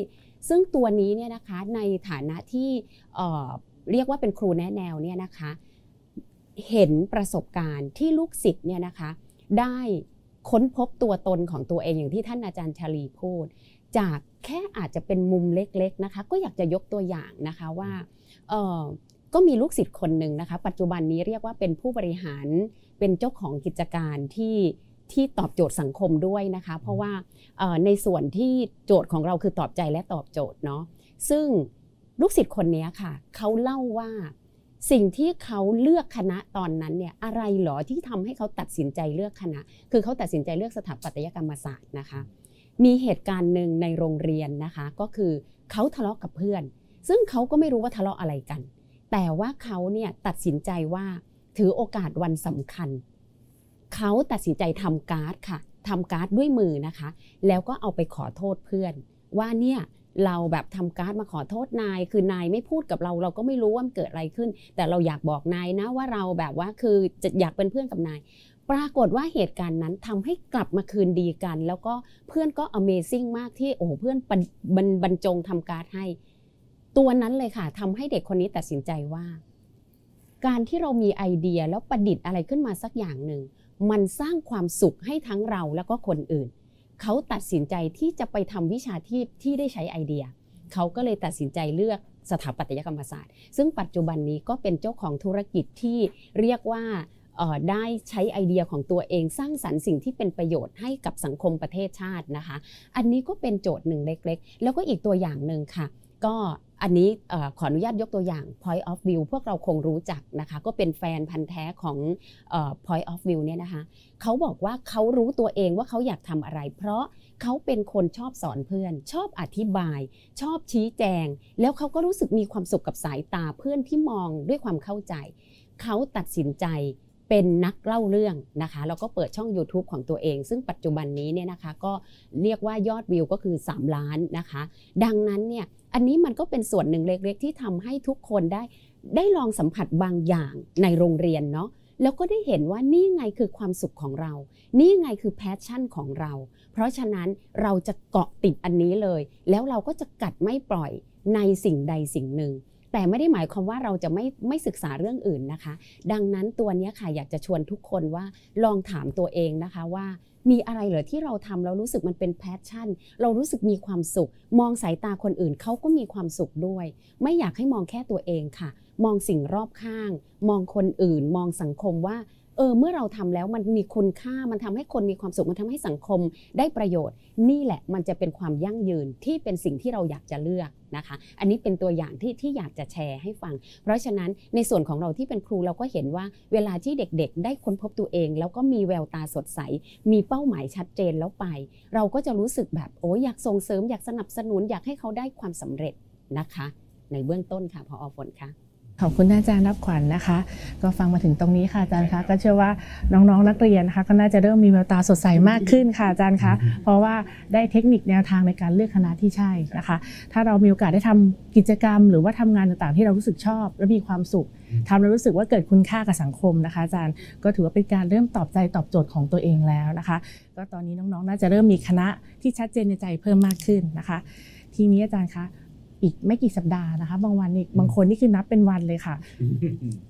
Speaker 3: ซึ่งตัวนี้เนี่ยนะคะในฐานะที่เเรียกว่าเป็นครูแนะแนวเนี่ยนะคะ เห็นประสบการณ์ที่ลูกศิษย์เนี่ยนะคะ ได้ค้นพบตัวตนของตัวเองอย่างที่ท่านอาจารย์ชาลีพูด จากแค่อาจจะเป็นมุมเล็กๆนะคะก็อยากจะยกตัวอย่างนะคะว่าก็มีลูกศิษย์คนหนึ่งนะคะปัจจุบันนี้เรียกว่าเป็นผู้บริหารเป็นเจ้าของกิจการที่ที่ตอบโจทย์สังคมด้วยนะคะเพราะว่าในส่วนที่โจทย์ของเราคือตอบใจและตอบโจทย์เนาะซึ่งลูกศิษย์คนนี้ค่ะเขาเล่าว่าสิ่งที่เขาเลือกคณะตอนนั้นเนี่ยอะไรหรอที่ทำให้เขาตัดสินใจเลือกคณะ คือเขาตัดสินใจเลือกสถาปัตยกรรมศาสตร์นะคะ มีเหตุการณ์หนึ่งในโรงเรียนนะคะ ก็คือเขาทะเลาะกับเพื่อน ซึ่งเขาก็ไม่รู้ว่าทะเลาะอะไรกัน แต่ว่าเขาเนี่ยตัดสินใจว่าถือโอกาสวันสำคัญ เขาตัดสินใจทำการ์ดค่ะทำการ์ดด้วยมือนะคะ แล้วก็เอาไปขอโทษเพื่อน ว่าเนี่ยเราแบบทำการ์ดมาขอโทษนาย คือนายไม่พูดกับเรา เราก็ไม่รู้ว่ามันเกิดอะไรขึ้น แต่เราอยากบอกนายนะว่าเราแบบว่าคือจะอยากเป็นเพื่อนกับนาย ปรากฏว่าเหตุการณ์นั้นทำให้กลับมาคืนดีกัน แล้วก็เพื่อนก็ Amazing มากที่โอ้เพื่อนบรรบรรจงทำการ์ดให้ ตัวนั้นเลยค่ะ ทำให้เด็กคนนี้ตัดสินใจว่า การที่เรามีไอเดียแล้วประดิษฐ์อะไรขึ้นมาสักอย่างหนึ่งมันสร้างความสุขให้ทั้งเราแล้วก็คนอื่นเขาตัดสินใจที่จะไปทำวิชาที่ที่ได้ใช้ไอเดีย เขาก็เลยตัดสินใจเลือกสถาปัตยกรรมศาสตร์ซึ่งปัจจุบันนี้ก็เป็นเจ้าของธุรกิจที่เรียกว่าได้ใช้ไอเดียของตัวเองสร้างสรรค์สิ่งที่เป็นประโยชน์ให้กับสังคมประเทศชาตินะคะ อันนี้ก็เป็นโจทย์หนึ่งเล็ก ๆ แล้วก็อีกตัวอย่างหนึ่งค่ะ ก็อันนี้ขออนุญาตยกตัวอย่าง point of view พวกเราคงรู้จักนะคะก็เป็นแฟนพันธ์แท้ของ point of view เนี่ยนะคะเขาบอกว่าเขารู้ตัวเองว่าเขาอยากทำอะไร เพราะเขาเป็นคนชอบสอนเพื่อน ชอบอธิบาย ชอบชี้แจง แล้วเขาก็รู้สึกมีความสุขกับสายตาเพื่อนที่มองด้วยความเข้าใจเขาตัดสินใจเป็นนักเล่าเรื่องนะคะ แล้วก็เปิดช่อง YouTube ของตัวเองซึ่งปัจจุบันนี้เนี่ยนะคะ ก็เรียกว่ายอดวิวก็คือ 3 ล้านนะคะ ดังนั้นเนี่ยอันนี้มันก็เป็นส่วนหนึ่งเล็กๆ ที่ทำให้ทุกคนได้ได้ลองสัมผัสบางอย่างในโรงเรียนเนาะแล้วก็ได้เห็นว่านี่ไงคือความสุขของเรา นี่ไงคือแพชชั่นของเรา เพราะฉะนั้นเราจะเกาะติดอันนี้เลย แล้วเราก็จะกัดไม่ปล่อยในสิ่งใดสิ่งหนึ่งแต่ไม่ได้หมายความว่าเราจะไม่ไม่ศึกษาเรื่องอื่นนะคะ ดังนั้นตัวนี้ค่ะอยากจะชวนทุกคนว่าลองถามตัวเองนะคะว่ามีอะไรเหรอที่เราทำแล้วรู้สึกมันเป็นแพชชั่น เรารู้สึกมีความสุข มองสายตาคนอื่นเขาก็มีความสุขด้วย ไม่อยากให้มองแค่ตัวเองค่ะ มองสิ่งรอบข้าง มองคนอื่น มองสังคมว่าเออเมื่อเราทำแล้วมันมีคุณค่ามันทำให้คนมีความสุขมันทำให้สังคมได้ประโยชน์ นี่แหละมันจะเป็นความยั่งยืนที่เป็นสิ่งที่เราอยากจะเลือกนะคะ อันนี้เป็นตัวอย่างที่ที่อยากจะแชร์ให้ฟัง เพราะฉะนั้นในส่วนของเราที่เป็นครูเราก็เห็นว่าเวลาที่เด็กๆ ได้ค้นพบตัวเอง แล้วก็มีแววตาสดใส มีเป้าหมายชัดเจนแล้วไป เราก็จะรู้สึกแบบโอ้อยากส่งเสริมอยากสนับสนุนอยากให้เขาได้ความสำเร็จนะคะ ในเบื้องต้นค่ะพออฝนค่ะ
Speaker 1: ขอบคุณอาจารย์รับขวัญนนะคะ ก็ฟังมาถึงตรงนี้ค่ะอาจารย์คะก็เชื่อว่าน้องๆ นักเรียนนะคะก็น่าจะเริ่มมีแววตาสดใสมากขึ้นค่ะอาจารย์คะ เพราะว่าได้เทคนิคแนวทางในการเลือกคณะที่ใช่นะคะ ถ้าเรามีโอกาสได้ทำกิจกรรม หรือว่าทำงานต่างๆ ที่เรารู้สึกชอบ และมีความสุขทำแล้วรู้สึกว่าเกิดคุณค่ากับสังคมนะคะอาจารย์ก็ถือว่าเป็นการเริ่มตอบใจตอบโจทย์ของตัวเองแล้วนะคะ ก็ตอนนี้น้องๆ น่าจะเริ่มมีคณะที่ชัดเจนในใจเพิ่มมากขึ้นนะคะ ทีนี้อาจารย์คะอีกไม่กี่สัปดาห์นะคะบางวันนี่บางคนนี่คือนับเป็นวันเลยค่ะ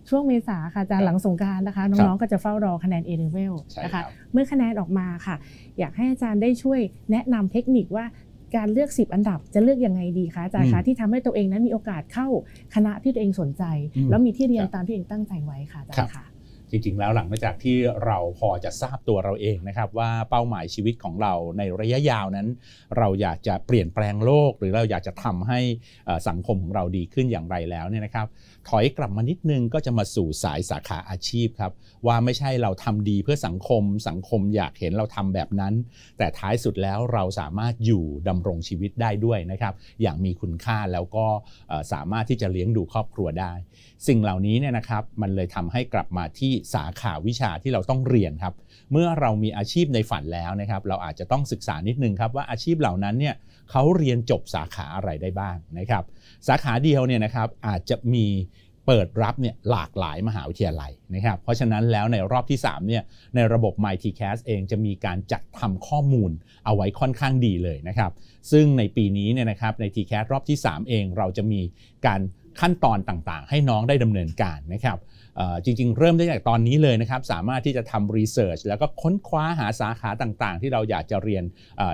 Speaker 1: ช่วงเมษาค่ะจะหลังสงการนะคะ น้องๆก็จะเฝ้ารอคะแนน A level นะคะเมื่อคะแนนออกมาค่ะ อยากให้อาจารย์ได้ช่วยแนะนำเทคนิคว่าการเลือก10อันดับจะเลือกยังไงดีคะอาจารย์คะที่ทำให้ตัวเองนั้นมีโอกาสเข้าคณะที่ตัวเองสนใจ แล้วมีที่เรียนตามที่เองตั้งใจไว้ค่ะอาจ
Speaker 2: ารย์ค่ะจริงๆ แล้วหลังจากที่เราพอจะทราบตัวเราเองนะครับ ว่าเป้าหมายชีวิตของเราในระยะยาวนั้น เราอยากจะเปลี่ยนแปลงโลก หรือเราอยากจะทำให้สังคมของเราดีขึ้นอย่างไรแล้วเนี่ยนะครับถอยกลับมานิดนึงก็จะมาสู่สายสาขาอาชีพครับว่าไม่ใช่เราทำดีเพื่อสังคม สังคมอยากเห็นเราทำแบบนั้น แต่ท้ายสุดแล้วเราสามารถอยู่ดำรงชีวิตได้ด้วยนะครับ อย่างมีคุณค่าแล้วก็สามารถที่จะเลี้ยงดูครอบครัวได้ สิ่งเหล่านี้เนี่ยนะครับมันเลยทำให้กลับมาที่สาขาวิชาที่เราต้องเรียนครับ เมื่อเรามีอาชีพในฝันแล้วนะครับเราอาจจะต้องศึกษานิดนึงครับว่าอาชีพเหล่านั้นเนี่ยเขาเรียนจบสาขาอะไรได้บ้างนะครับสาขาเดียวเนี่ยนะครับอาจจะมีเปิดรับเนี่ยหลากหลายมหาวิทยาลัยนะครับเพราะฉะนั้นแล้วในรอบที่3เนี่ยในระบบ MyTCAS เองจะมีการจัดทำข้อมูลเอาไว้ค่อนข้างดีเลยนะครับซึ่งในปีนี้เนี่ยนะครับใน TCAS รอบที่ 3 เองเราจะมีการขั้นตอนต่างๆ ให้น้องได้ดำเนินการนะครับจริง ๆ เริ่มได้จากตอนนี้เลยนะครับ สามารถที่จะทำรีเสิร์ชแล้วก็ค้นคว้าหาสาขาต่างๆ ที่เราอยากจะเรียน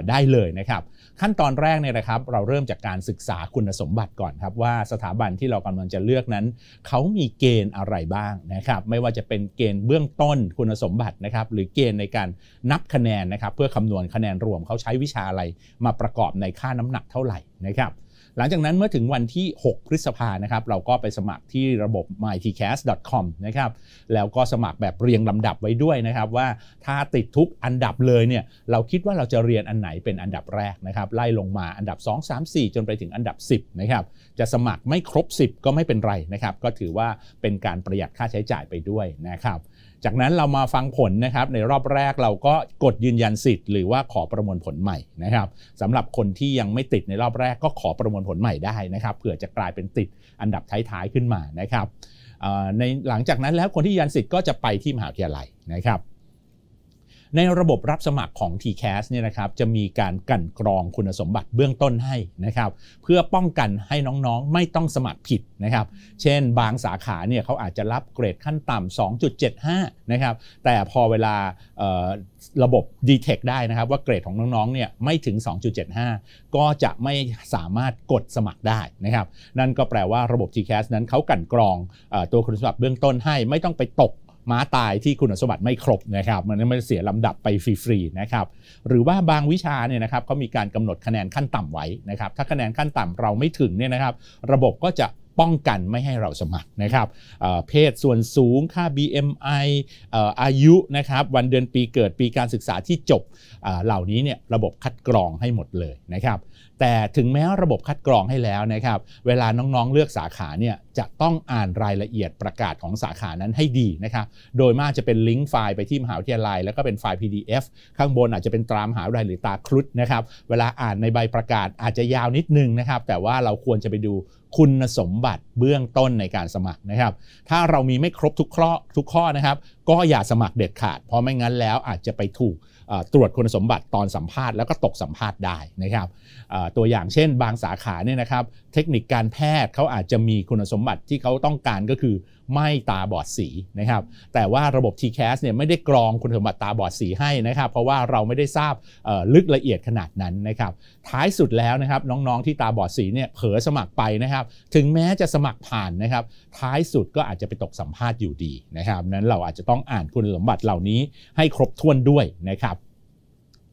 Speaker 2: ได้เลยนะครับ ขั้นตอนแรกเนี่ยนะครับ เราเริ่มจากการศึกษาคุณสมบัติก่อนครับ ว่าสถาบันที่เรากำลังจะเลือกนั้นเขามีเกณฑ์อะไรบ้างนะครับ ไม่ว่าจะเป็นเกณฑ์เบื้องต้นคุณสมบัตินะครับ หรือเกณฑ์ในการนับคะแนนนะครับ เพื่อคำนวณคะแนนรวมเขาใช้วิชาอะไรมาประกอบในค่าน้ำหนักเท่าไหร่นะครับหลังจากนั้นเมื่อถึงวันที่ 6 พฤษภานะครับ เราก็ไปสมัครที่ระบบ mytcast.com นะครับ แล้วก็สมัครแบบเรียงลำดับไว้ด้วยนะครับ ว่าถ้าติดทุกอันดับเลยเนี่ยเราคิดว่าเราจะเรียนอันไหนเป็นอันดับแรกนะครับ ไล่ลงมาอันดับ 2 3 4 จนไปถึงอันดับ 10 นะครับจะสมัครไม่ครบ 10 ก็ไม่เป็นไรนะครับ ก็ถือว่าเป็นการประหยัดค่าใช้จ่ายไปด้วยนะครับจากนั้นเรามาฟังผลนะครับในรอบแรกเราก็กดยืนยันสิทธิ์หรือว่าขอประมวลผลใหม่นะครับสำหรับคนที่ยังไม่ติดในรอบแรกก็ขอประมวลผลใหม่ได้นะครับเผื่อจะกลายเป็นติดอันดับท้ายๆขึ้นมานะครับในหลังจากนั้นแล้วคนที่ยืนยันสิทธิ์ก็จะไปที่มหาวิทยาลัยนะครับในระบบรับสมัครของ t c a s เนี่ยนะครับจะมีการกันกรองคุณสมบัติเบื้องต้นให้นะครับเพื่อป้องกันให้น้องๆ ไม่ต้องสมัครผิดนะครับ เช่นบางสาขาเนี่ยเขาอาจจะรับเกรดขั้นต่ำ 2.75 นะครับแต่พอเวลาระบบ d t e c ได้นะครับ ว่าเกรดของน้องๆเนี่ยไม่ถึง 2.75 ก็จะไม่สามารถกดสมัครได้นะครับนั่นก็แปลว่าระบบ t c a s นั้นเขากันกรองตัวคุณสมบัติเบื้องต้นให้ไม่ต้องไปตกม้าตายที่คุณสมบัติไม่ครบนะครับ มันมันเสียลำดับไปฟรีๆนะครับ หรือว่าบางวิชาเนี่ยนะครับเขามีการกำหนดคะแนนขั้นต่ำไว้นะครับถ้าคะแนนขั้นต่ำเราไม่ถึงเนี่ยนะครับ ระบบก็จะป้องกันไม่ให้เราสมัครนะครับเพศส่วนสูงค่า BMI อายุนะครับวันเดือนปีเกิดปีการศึกษาที่จบเหล่านี้เนี่ยระบบคัดกรองให้หมดเลยนะครับแต่ถึงแม้ระบบคัดกรองให้แล้วนะครับเวลาน้องๆเลือกสาขาเนี่ยจะต้องอ่านรายละเอียดประกาศของสาขานั้นให้ดีนะครับโดยมากจะเป็นลิงก์ไฟล์ไปที่มหาวิทยาลัยแล้วก็เป็นไฟล์ PDF ข้างบนอาจจะเป็นตรามหาวิทยาลัยหรือตาครุฑนะครับเวลาอ่านในใบประกาศอาจจะยาวนิดนึงนะครับ แต่ว่าเราควรจะไปดูคุณสมบัติเบื้องต้นในการสมัครนะครับ ถ้าเรามีไม่ครบทุกข้อทุกข้อนะครับก็อย่าสมัครเด็ดขาด เพราะไม่งั้นแล้วอาจจะไปถูกตรวจคุณสมบัติตอนสัมภาษณ์แล้วก็ตกสัมภาษณ์ได้นะครับตัวอย่างเช่นบางสาขาเนี่ยนะครับเทคนิคการแพทย์เขาอาจจะมีคุณสมบัติที่เขาต้องการก็คือไม่ตาบอดสีนะครับแต่ว่าระบบ TCAS เนี่ยไม่ได้กรองคุณสมบัติตาบอดสีให้นะครับเพราะว่าเราไม่ได้ทราบลึกละเอียดขนาดนั้นนะครับ ท้ายสุดแล้วนะครับน้องๆที่ตาบอดสีเนี่ยเผลอสมัครไปนะครับ ถึงแม้จะสมัครผ่านนะครับท้ายสุดก็อาจจะไปตกสัมภาษณ์อยู่ดีนะครับ นั้นเราอาจจะต้องอ่านคุณสมบัติเหล่านี้ให้ครบถ้วนด้วยนะครับ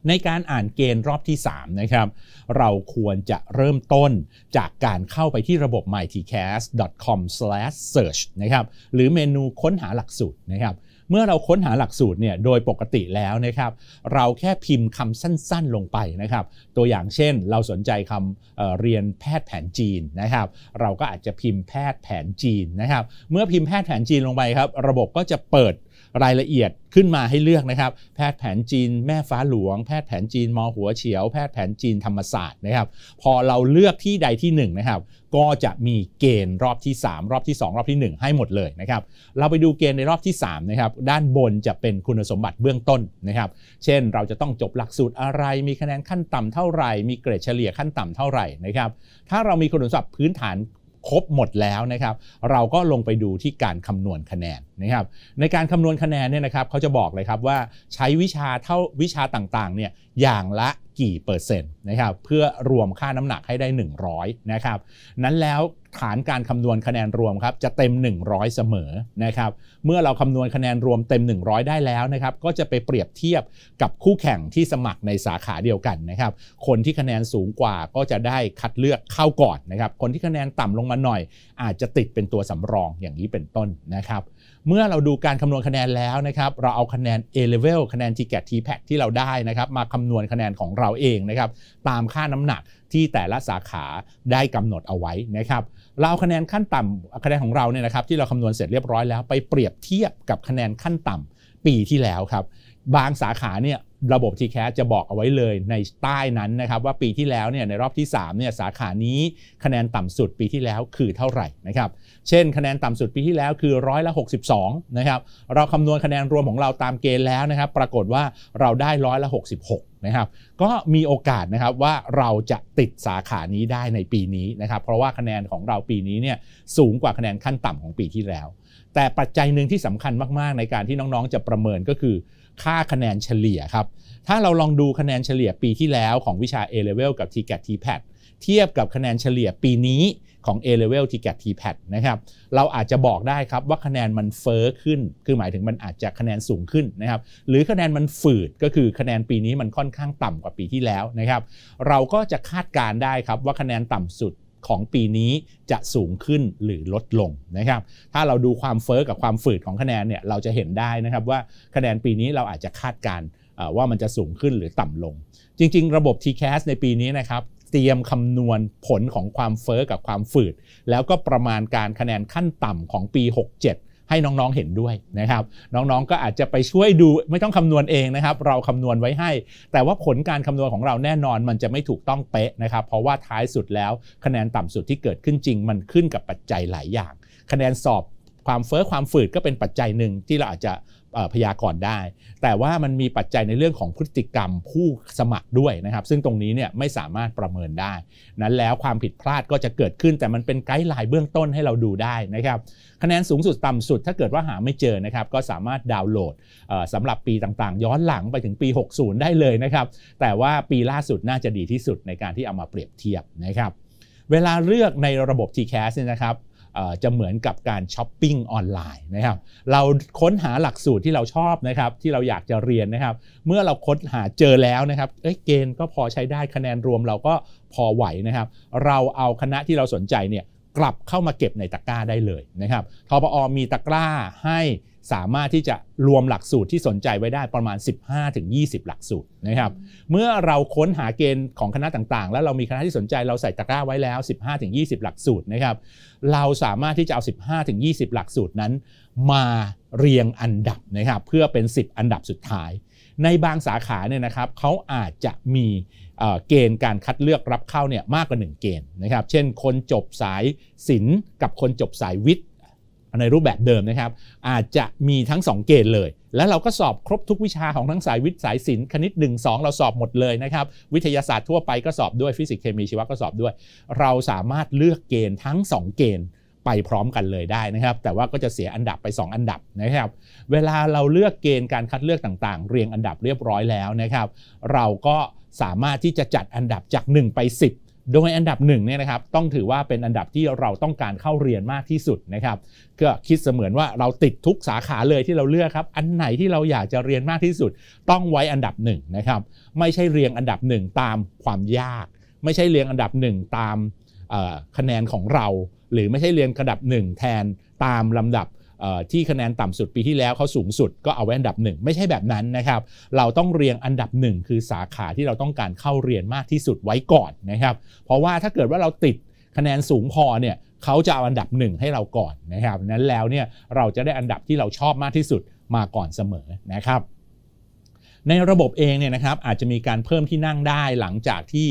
Speaker 2: ในการอ่านเกณฑ์รอบที่ 3 นะครับ เราควรจะเริ่มต้นจากการเข้าไปที่ระบบ mytcast.com/search นะครับหรือเมนูค้นหาหลักสูตรนะครับเมื่อเราค้นหาหลักสูตรเนี่ยโดยปกติแล้วนะครับ เราแค่พิมพ์คำสั้น ๆ ลงไปนะครับ ตัวอย่างเช่นเราสนใจคำเเรียนแพทย์แผนจีนนะครับ เราก็อาจจะพิมพ์แพทย์แผนจีนนะครับเมื่อพิมพ์แพทย์แผนจีนลงไปครับระบบก็จะเปิดรายละเอียดขึ้นมาให้เลือกนะครับแพทย์แผนจีนแม่ฟ้าหลวงแพทย์แผนจีนมอหัวเฉียวแพทย์แผนจีนธรรมศาสตร์นะครับ พอเราเลือกที่ใดที่1นนะครับก็จะมีเกณฑ์รอบที่ 3 รอบที่2รอบที่ 1 ให้หมดเลยนะครับเราไปดูเกณฑ์ในรอบที่3นะครับด้านบนจะเป็นคุณสมบัติเบื้องต้นนะครับ เช่น เราจะต้องจบหลักสูตรอะไร มีคะแนนขั้นต่ำเท่าไหร่มีเกรดเฉลี่ยขั้นต่ำเท่าไหร่นะครับถ้าเรามีคุณสมบัติพื้นฐานครบหมดแล้วนะครับเราก็ลงไปดูที่การคำนวณคะแนนนะครับ ในการคำนวณคะแนนเนี่ยนะครับเขาจะบอกเลยครับว่าใช้วิชาเท่าวิชาต่างๆเนี่ยอย่างละกี่เปอร์เซ็นต์นะครับ เพื่อรวมค่าน้ำหนักให้ได้ 100 นะครับ นั้นแล้วฐานการคำนวณคะแนนรวมครับจะเต็ม 100 เสมอนะครับเมื่อเราคำนวณคะแนนรวมเต็ม 100 ได้แล้วนะครับก็จะไปเปรียบเทียบกับคู่แข่งที่สมัครในสาขาเดียวกันนะครับคนที่คะแนนสูงกว่าก็จะได้คัดเลือกเข้าก่อนนะครับ คนที่คะแนนต่ำลงมาหน่อย อาจจะติดเป็นตัวสำรองอย่างนี้เป็นต้นนะครับเมื่อเราดูการคำนวณคะแนนแล้วนะครับ เราเอาคะแนน A level คะแนน GCAT TPAC ที่เราได้นะครับมาคำนวณคะแนนของเราเองนะครับตามค่าน้ำหนักที่แต่ละสาขาได้กำหนดเอาไว้นะครับเราคะแนนขั้นต่ำคะแนนของเราเนี่ยนะครับที่เราคำนวณเสร็จเรียบร้อยแล้วไปเปรียบเทียบกับคะแนนขั้นต่ำปีที่แล้วครับบางสาขาเนี่ยระบบ TCAS จะบอกเอาไว้เลยในใต้นั้นนะครับว่าปีที่แล้วเนี่ยในรอบที่3เนี่ยสาขานี้คะแนนต่ำสุดปีที่แล้วคือเท่าไหร่นะครับเช่นคะแนนต่ำสุดปีที่แล้วคือร้อยละ62นะครับเราคำนวณคะแนนรวมของเราตามเกณฑ์แล้วนะครับปรากฏว่าเราได้ร้อยละ66นะครับก็มีโอกาสนะครับว่าเราจะติดสาขานี้ได้ในปีนี้นะครับเพราะว่าคะแนนของเราปีนี้เนี่ยสูงกว่าคะแนนขั้นต่ำของปีที่แล้ว แต่ปัจจัยหนึ่งที่สำคัญมาก ๆ ในการที่น้อง ๆ จะประเมินก็คือค่าคะแนนเฉลี่ยครับ ถ้าเราลองดูคะแนนเฉลี่ยปีที่แล้วของวิชา A-Level กับ TCAT TPAT เทียบกับคะแนนเฉลี่ยปีนี้ของ A-Level TCAT TPAT นะครับเราอาจจะบอกได้ครับว่าคะแนนมันเฟอ้อขึ้น คือหมายถึงมันอาจจะคะแนนสูงขึ้นนะครับหรือคะแนนมันฝืดก็คือคะแนนปีนี้มันค่อนข้างต่ำกว่าปีที่แล้วนะครับเราก็จะคาดการได้ครับ ว่าคะแนนต่ำสุดของปีนี้จะสูงขึ้นหรือลดลงนะครับ ถ้าเราดูความเฟอ้อกับความฝืดของคะแนนเนี่ย เราจะเห็นได้นะครับว่าคะแนนปีนี้เราอาจจะคาดการว่ามันจะสูงขึ้นหรือต่ำลง จริง ๆ ระบบ TCAS ในปีนี้นะครับเตรียมคำนวณผลของความเฟอ้อกับความฝืดแล้วก็ประมาณการคะแนนขั้นต่ำของปี 67ให้น้องๆเห็นด้วยนะครับน้องๆ ก็อาจจะไปช่วยดู ไม่ต้องคำนวณเองนะครับ เราคำนวณไว้ให้ แต่ว่าผลการคำนวณของเราแน่นอนมันจะไม่ถูกต้องเป๊ะนะครับเพราะว่าท้ายสุดแล้วคะแนนต่ำสุดที่เกิดขึ้นจริง มันขึ้นกับปัจจัยหลายอย่าง คะแนนสอบความเฟอ้อความฝืดก็เป็นปัจจัยหนึ่งที่เราอาจจะพยากรณ์ได้ แต่ว่ามันมีปัจจัยในเรื่องของพฤติกรรมผู้สมัครด้วยนะครับ ซึ่งตรงนี้เนี่ยไม่สามารถประเมินได้ นั้นแล้วความผิดพลาดก็จะเกิดขึ้น แต่มันเป็นไกด์ไลน์เบื้องต้นให้เราดูได้นะครับ คะแนนสูงสุดต่ำสุดถ้าเกิดว่าหาไม่เจอนะครับ ก็สามารถดาวน์โหลดสำหรับปีต่างๆ ย้อนหลังไปถึงปี 60 ได้เลยนะครับแต่ว่าปีล่าสุดน่าจะดีที่สุดในการที่เอามาเปรียบเทียบนะครับ เวลาเลือกในระบบ TCAS เนี่ยนะครับจะเหมือนกับการช้อปปิ้งออนไลน์นะครับ เราค้นหาหลักสูตรที่เราชอบนะครับที่เราอยากจะเรียนนะครับ เมื่อเราค้นหาเจอแล้วนะครับเเกณฑ์ก็พอใช้ได้คะแนนรวมเราก็พอไหวนะครับ เราเอาคณะที่เราสนใจเนี่ยกลับเข้ามาเก็บในตะกร้าได้เลยนะครับทบอมีตะกร้าให้สามารถที่จะรวมหลักสูตรที่สนใจไว้ได้ประมาณ 15-20 หลักสูตรนะครับ เมื่อเราค้นหาเกณฑ์ของคณะต่างๆ แล้วเรามีคณะที่สนใจเราใส่ตะกร้าไว้แล้ว 15-20 หลักสูตรนะครับ เราสามารถที่จะเอา 15-20 หลักสูตรนั้นมาเรียงอันดับนะครับเพื่อเป็น 10 อันดับสุดท้าย ในบางสาขาเนี่ยนะครับเขาอาจจะมีเกณฑ์การคัดเลือกรับเข้าเนี่ยมากกว่า1 เกณฑ์นะครับ เช่น คนจบสายศิลป์กับคนจบสายวิทย์ในรูปแบบเดิมนะครับอาจจะมีทั้ง 2 เกณฑ์เลยแล้วเราก็สอบครบทุกวิชาของทั้งสายวิทย์สายศิลป์คณิต 1 2 เราสอบหมดเลยนะครับ วิทยาศาสตร์ทั่วไปก็สอบด้วยฟิสิกส์เคมีชีวะก็สอบด้วย เราสามารถเลือกเกณฑ์ทั้ง 2 เกณฑ์ไปพร้อมกันเลยได้นะครับแต่ว่าก็จะเสียอันดับไป 2 อันดับนะครับ เวลาเราเลือกเกณฑ์การคัดเลือกต่างๆ เรียงอันดับเรียบร้อยแล้วนะครับ เราก็สามารถที่จะจัดอันดับจาก 1 ไป 10โดยอันดับหนึ่งเนี่ยนะครับต้องถือว่าเป็นอันดับที่เราต้องการเข้าเรียนมากที่สุดนะครับก็คิดเสมือนว่าเราติดทุกสาขาเลยที่เราเลือกครับอันไหนที่เราอยากจะเรียนมากที่สุด ต้องไว้อันดับหนึ่งนะครับ ไม่ใช่เรียงอันดับหนึ่งตามความยาก ไม่ใช่เรียงอันดับหนึ่งตามคะแนนของเรา หรือไม่ใช่เรียงอันดับหนึ่งแทนตามลำดับที่คะแนนต่ำสุดปีที่แล้วเขาสูงสุดก็เอาไว้อันดับหนึ่งไม่ใช่แบบนั้นนะครับเราต้องเรียงอันดับหนึ่งคือสาขาที่เราต้องการเข้าเรียนมากที่สุดไว้ก่อนนะครับ เพราะว่าถ้าเกิดว่าเราติดคะแนนสูงพอเนี่ยเขาจะเอาอันดับหนึ่งให้เราก่อนนะครับนั้นแล้วเนี่ยเราจะได้อันดับที่เราชอบมากที่สุดมาก่อนเสมอนะครับในระบบเองเนี่ยนะครับอาจจะมีการเพิ่มที่นั่งได้หลังจากที่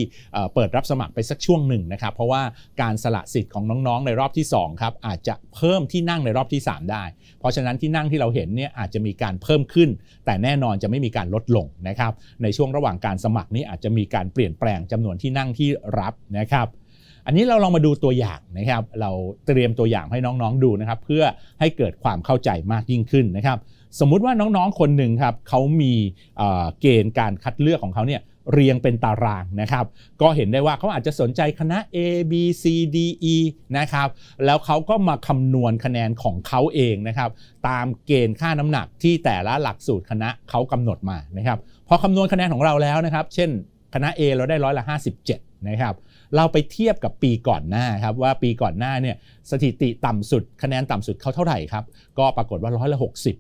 Speaker 2: เปิดรับสมัครไปสักช่วงหนึ่งนะครับ เพราะว่าการสละสิทธิ์ของน้องๆในรอบที่2ครับอาจจะเพิ่มที่นั่งในรอบที่ 3 ได้ เพราะฉะนั้นที่นั่งที่เราเห็นเนี่ยอาจจะมีการเพิ่มขึ้น แต่แน่นอนจะไม่มีการลดลงนะครับ ในช่วงระหว่างการสมัครนี้อาจจะมีการเปลี่ยนแปลงจำนวนที่นั่งที่รับนะครับ อันนี้เราลองมาดูตัวอย่างนะครับ เราเตรียมตัวอย่างให้น้องๆดูนะครับ เพื่อให้เกิดความเข้าใจมากยิ่งขึ้นนะครับสมมุติว่าน้องๆคนหนึ่งครับเขามีเกณฑ์การคัดเลือกของเขาเนี่ยเรียงเป็นตารางนะครับ ก็เห็นได้ว่าเขาอาจจะสนใจคณะ A B C D E นะครับแล้วเขาก็มาคำนวณคะแนนของเขาเองนะครับ ตามเกณฑ์ค่าน้ำหนักที่แต่ละหลักสูตรคณะเขากำหนดมานะครับพอคำนวณคะแนนของเราแล้วนะครับ เช่นคณะ A เราได้ร้อยละ57 นะครับเราไปเทียบกับปีก่อนหน้าครับ ว่าปีก่อนหน้าเนี่ย สถิติต่ำสุดคะแนนต่ำสุดเขาเท่าไหร่ครับก็ปรากฏว่าร้อยละหกสิบ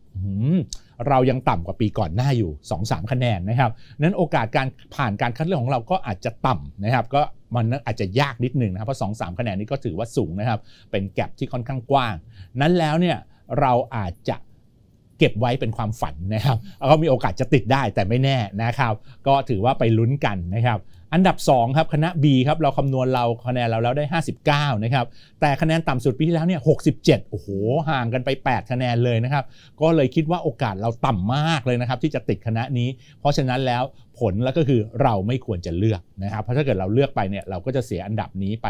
Speaker 2: เรายังต่ำกว่าปีก่อนหน้าอยู่2มคะแนนนะครับนั้นโอกาสการผ่านการคัดเลือกของเราก็อาจจะต่ำนะครับ ก็มันอาจจะยากนิดนึงนะครับเพราะสองสามคะแนนนี้ก็ถือว่าสูงนะครับเป็นแกลบที่ค่อนข้างกว้าง นั้นแล้วเนี่ยเราอาจจะเก็บไว้เป็นความฝันนะครับก็มีโอกาสจะติดได้แต่ไม่แน่นะครับ ก็ถือว่าไปลุ้นกันนะครับอันดับ2ครับคณะ B ครับเราคำนวณเราคะแนนเราแล้วได้59นะครับแต่คะแนนต่ำสุดปีที่แล้วเนี่ย67โอ้โห ห่างกันไป 8 คะแนนเลยนะครับก็เลยคิดว่าโอกาสเราต่ำมากเลยนะครับ ที่จะติดคณะนี้ เพราะฉะนั้นแล้วผลแล้วก็คือเราไม่ควรจะเลือกนะครับ เพราะถ้าเกิดเราเลือกไปเนี่ยเราก็จะเสียอันดับนี้ไป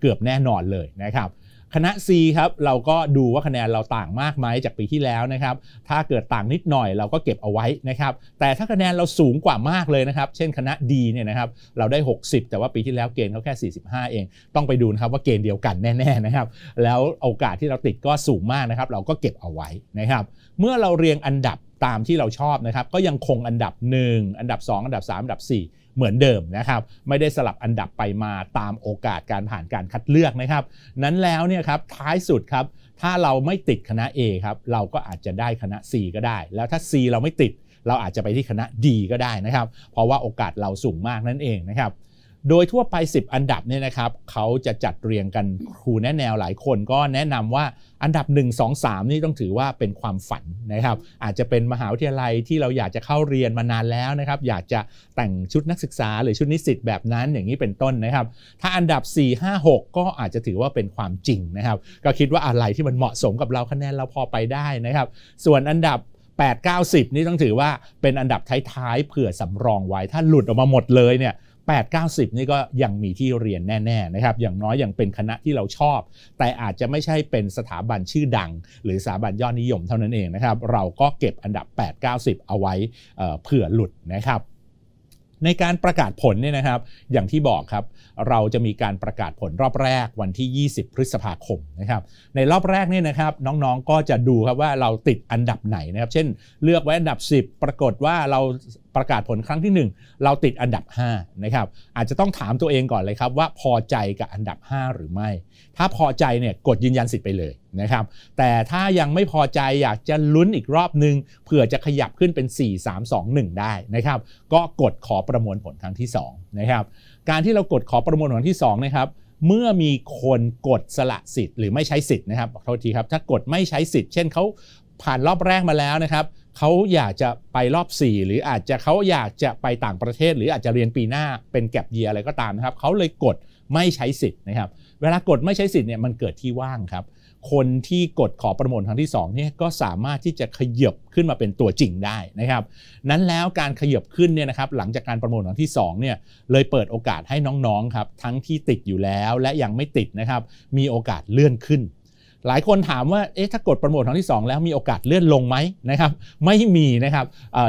Speaker 2: เกือบแน่นอนเลยนะครับคณะ C ครับเราก็ดูว่าคะแนนเราต่างมากไหมจากปีที่แล้วนะครับถ้าเกิดต่างนิดหน่อยเราก็เก็บเอาไว้นะครับแต่ถ้าคะแนนเราสูงกว่ามากเลยนะครับเช่นคณะ D เนี่ยนะครับเราได้ 60 แต่ว่าปีที่แล้วเกณฑ์เขาแค่ 45 เอง ต้องไปดูนะครับว่าเกณฑ์เดียวกันแน่ๆนะครับแล้วโอกาสที่เราติดก็สูงมากนะครับเราก็เก็บเอาไว้นะครับเมื่อเราเรียงอันดับตามที่เราชอบนะครับก็ยังคงอันดับ 1 อันดับ 2 อันดับ3อันดับ 4เหมือนเดิมนะครับไม่ได้สลับอันดับไปมาตามโอกาสการผ่านการคัดเลือกนะครับ นั้นแล้วเนี่ยครับท้ายสุดครับ ถ้าเราไม่ติดคณะ A ครับเราก็อาจจะได้คณะ C ก็ได้ แล้วถ้า C เราไม่ติดเราอาจจะไปที่คณะ D ก็ได้นะครับ เพราะว่าโอกาสเราสูงมากนั่นเองนะครับโดยทั่วไป 10 อันดับเนี่ยนะครับเขาจะจัดเรียงกันครูแนะแนวหลายคนก็แนะนำว่าอันดับ1 2 3นี่ต้องถือว่าเป็นความฝันนะครับอาจจะเป็นมหาวิทยาลัยที่เราอยากจะเข้าเรียนมานานแล้วนะครับอยากจะแต่งชุดนักศึกษาหรือชุดนิสิตแบบนั้นอย่างนี้เป็นต้นนะครับ ถ้าอันดับ 4 5 6 ก็อาจจะถือว่าเป็นความจริงนะครับก็คิดว่าอะไรที่มันเหมาะสมกับเราคะแนนเราพอไปได้นะครับส่วนอันดับ 8 9 10นี่ต้องถือว่าเป็นอันดับท้ายๆ เผื่อสำรองไว้ถ้าหลุดออกมาหมดเลยเนี่ย8 9 0นี่ก็ยังมีที่เรียนแน่ ๆนะครับ อย่างน้อยอย่างเป็นคณะที่เราชอบ แต่อาจจะไม่ใช่เป็นสถาบันชื่อดังหรือสถาบันยอดนิยมเท่านั้นเองนะครับ เราก็เก็บอันดับ 8 9 0 เอาไว้เผื่อหลุดนะครับ ในการประกาศผลเนี่ยนะครับอย่างที่บอกครับเราจะมีการประกาศผลรอบแรกวันที่ 20 พฤษภาคมนะครับ ในรอบแรกเนี่ยนะครับน้องๆก็จะดูครับว่าเราติดอันดับไหนนะครับเช่นเลือกไว้อันดับ 10 ปรากฏว่าเราประกาศผลครั้งที่ 1 เราติดอันดับ 5 นะครับ อาจจะต้องถามตัวเองก่อนเลยครับว่าพอใจกับอันดับ 5 หรือไม่ ถ้าพอใจเนี่ยกดยืนยันสิทธิ์ไปเลยนะครับ แต่ถ้ายังไม่พอใจอยากจะลุ้นอีกรอบนึงเผื่อจะขยับขึ้นเป็น 4 3 2 1 ได้นะครับ ก็กดขอประมวลผลครั้งที่2นะครับการที่เรากดขอประมวลผลที่2นะครับเมื่อมีคนกดสละสิทธิ์หรือไม่ใช้สิทธิ์นะครับขอโทษทีครับถ้ากดไม่ใช้สิทธิ์เช่นเขาผ่านรอบแรกมาแล้วนะครับเขาอยากจะไปรอบ 4 หรืออาจจะเขาอยากจะไปต่างประเทศหรืออาจจะเรียนปีหน้าเป็นแกลบเยียอะไรก็ตามนะครับ เขาเลยกดไม่ใช้สิทธิ์นะครับเวลากดไม่ใช้สิทธิ์เนี่ยมันเกิดที่ว่างครับ คนที่กดขอประมูลครั้งที่2เนี่ยก็สามารถที่จะขยบขึ้นมาเป็นตัวจริงได้นะครับ นั้นแล้วการขยบขึ้นเนี่ยนะครับหลังจากการประมูลครั้งที่2เนี่ยเลยเปิดโอกาสให้น้องๆครับทั้งที่ติดอยู่แล้วและยังไม่ติดนะครับมีโอกาสเลื่อนขึ้นหลายคนถามว่า เอ๊ะ ถ้ากดโปรโมทครั้งที่ 2 แล้วมีโอกาสเลื่อนลงไหมนะครับ ไม่มีนะครับ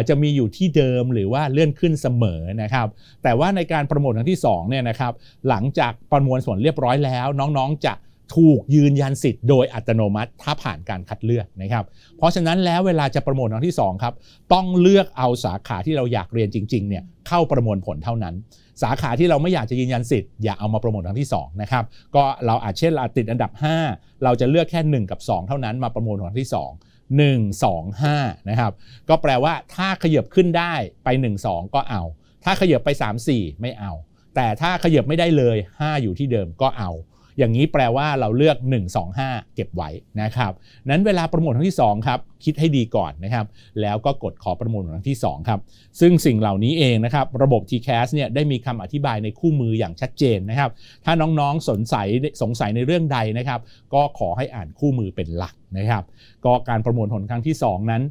Speaker 2: จะมีอยู่ที่เดิมหรือว่าเลื่อนขึ้นเสมอนะครับ แต่ว่าในการโปรโมทครั้งที่2เนี่ยนะครับ หลังจากประมวลส่วนเรียบร้อยแล้ว น้องๆ จะถูกยืนยันสิทธิ์โดยอัตโนมัติถ้าผ่านการคัดเลือกนะครับ เพราะฉะนั้นแล้วเวลาจะประมวลครั้งที่2ครับ ต้องเลือกเอาสาขาที่เราอยากเรียนจริง ๆเนี่ยเข้าประมวลผลเท่านั้นสาขาที่เราไม่อยากจะยืนยันสิทธิ์อย่าเอามาโปรโมทครั้งที่2นะครับก็เราอาจเช่นเราติดอันดับ 5 เราจะเลือกแค่ 1 กับ 2 เท่านั้นมาโปรโมทครั้งที่ 2 1 2 5นะครับก็แปลว่าถ้าขยับขึ้นได้ไป 1 2 ก็เอา ถ้าขยับไป3 4 ไม่เอา แต่ถ้าขยับไม่ได้เลย 5 อยู่ที่เดิมก็เอา อย่างนี้แปลว่าเราเลือก1 2 5 เก็บไว้นะครับนั้นเวลาโปรโมทครั้งที่2ครับคิดให้ดีก่อนนะครับ แล้วก็กดขอประมูลครั้งที่2ครับ ซึ่งสิ่งเหล่านี้เองนะครับ ระบบ TCAS เนี่ยได้มีคำอธิบายในคู่มืออย่างชัดเจนนะครับ ถ้าน้องๆสสัยสงสัยในเรื่องใดนะครับ ก็ขอให้อ่านคู่มือเป็นหลักนะครับ ก็การประมวลผลครั้งที่ 2 นั้น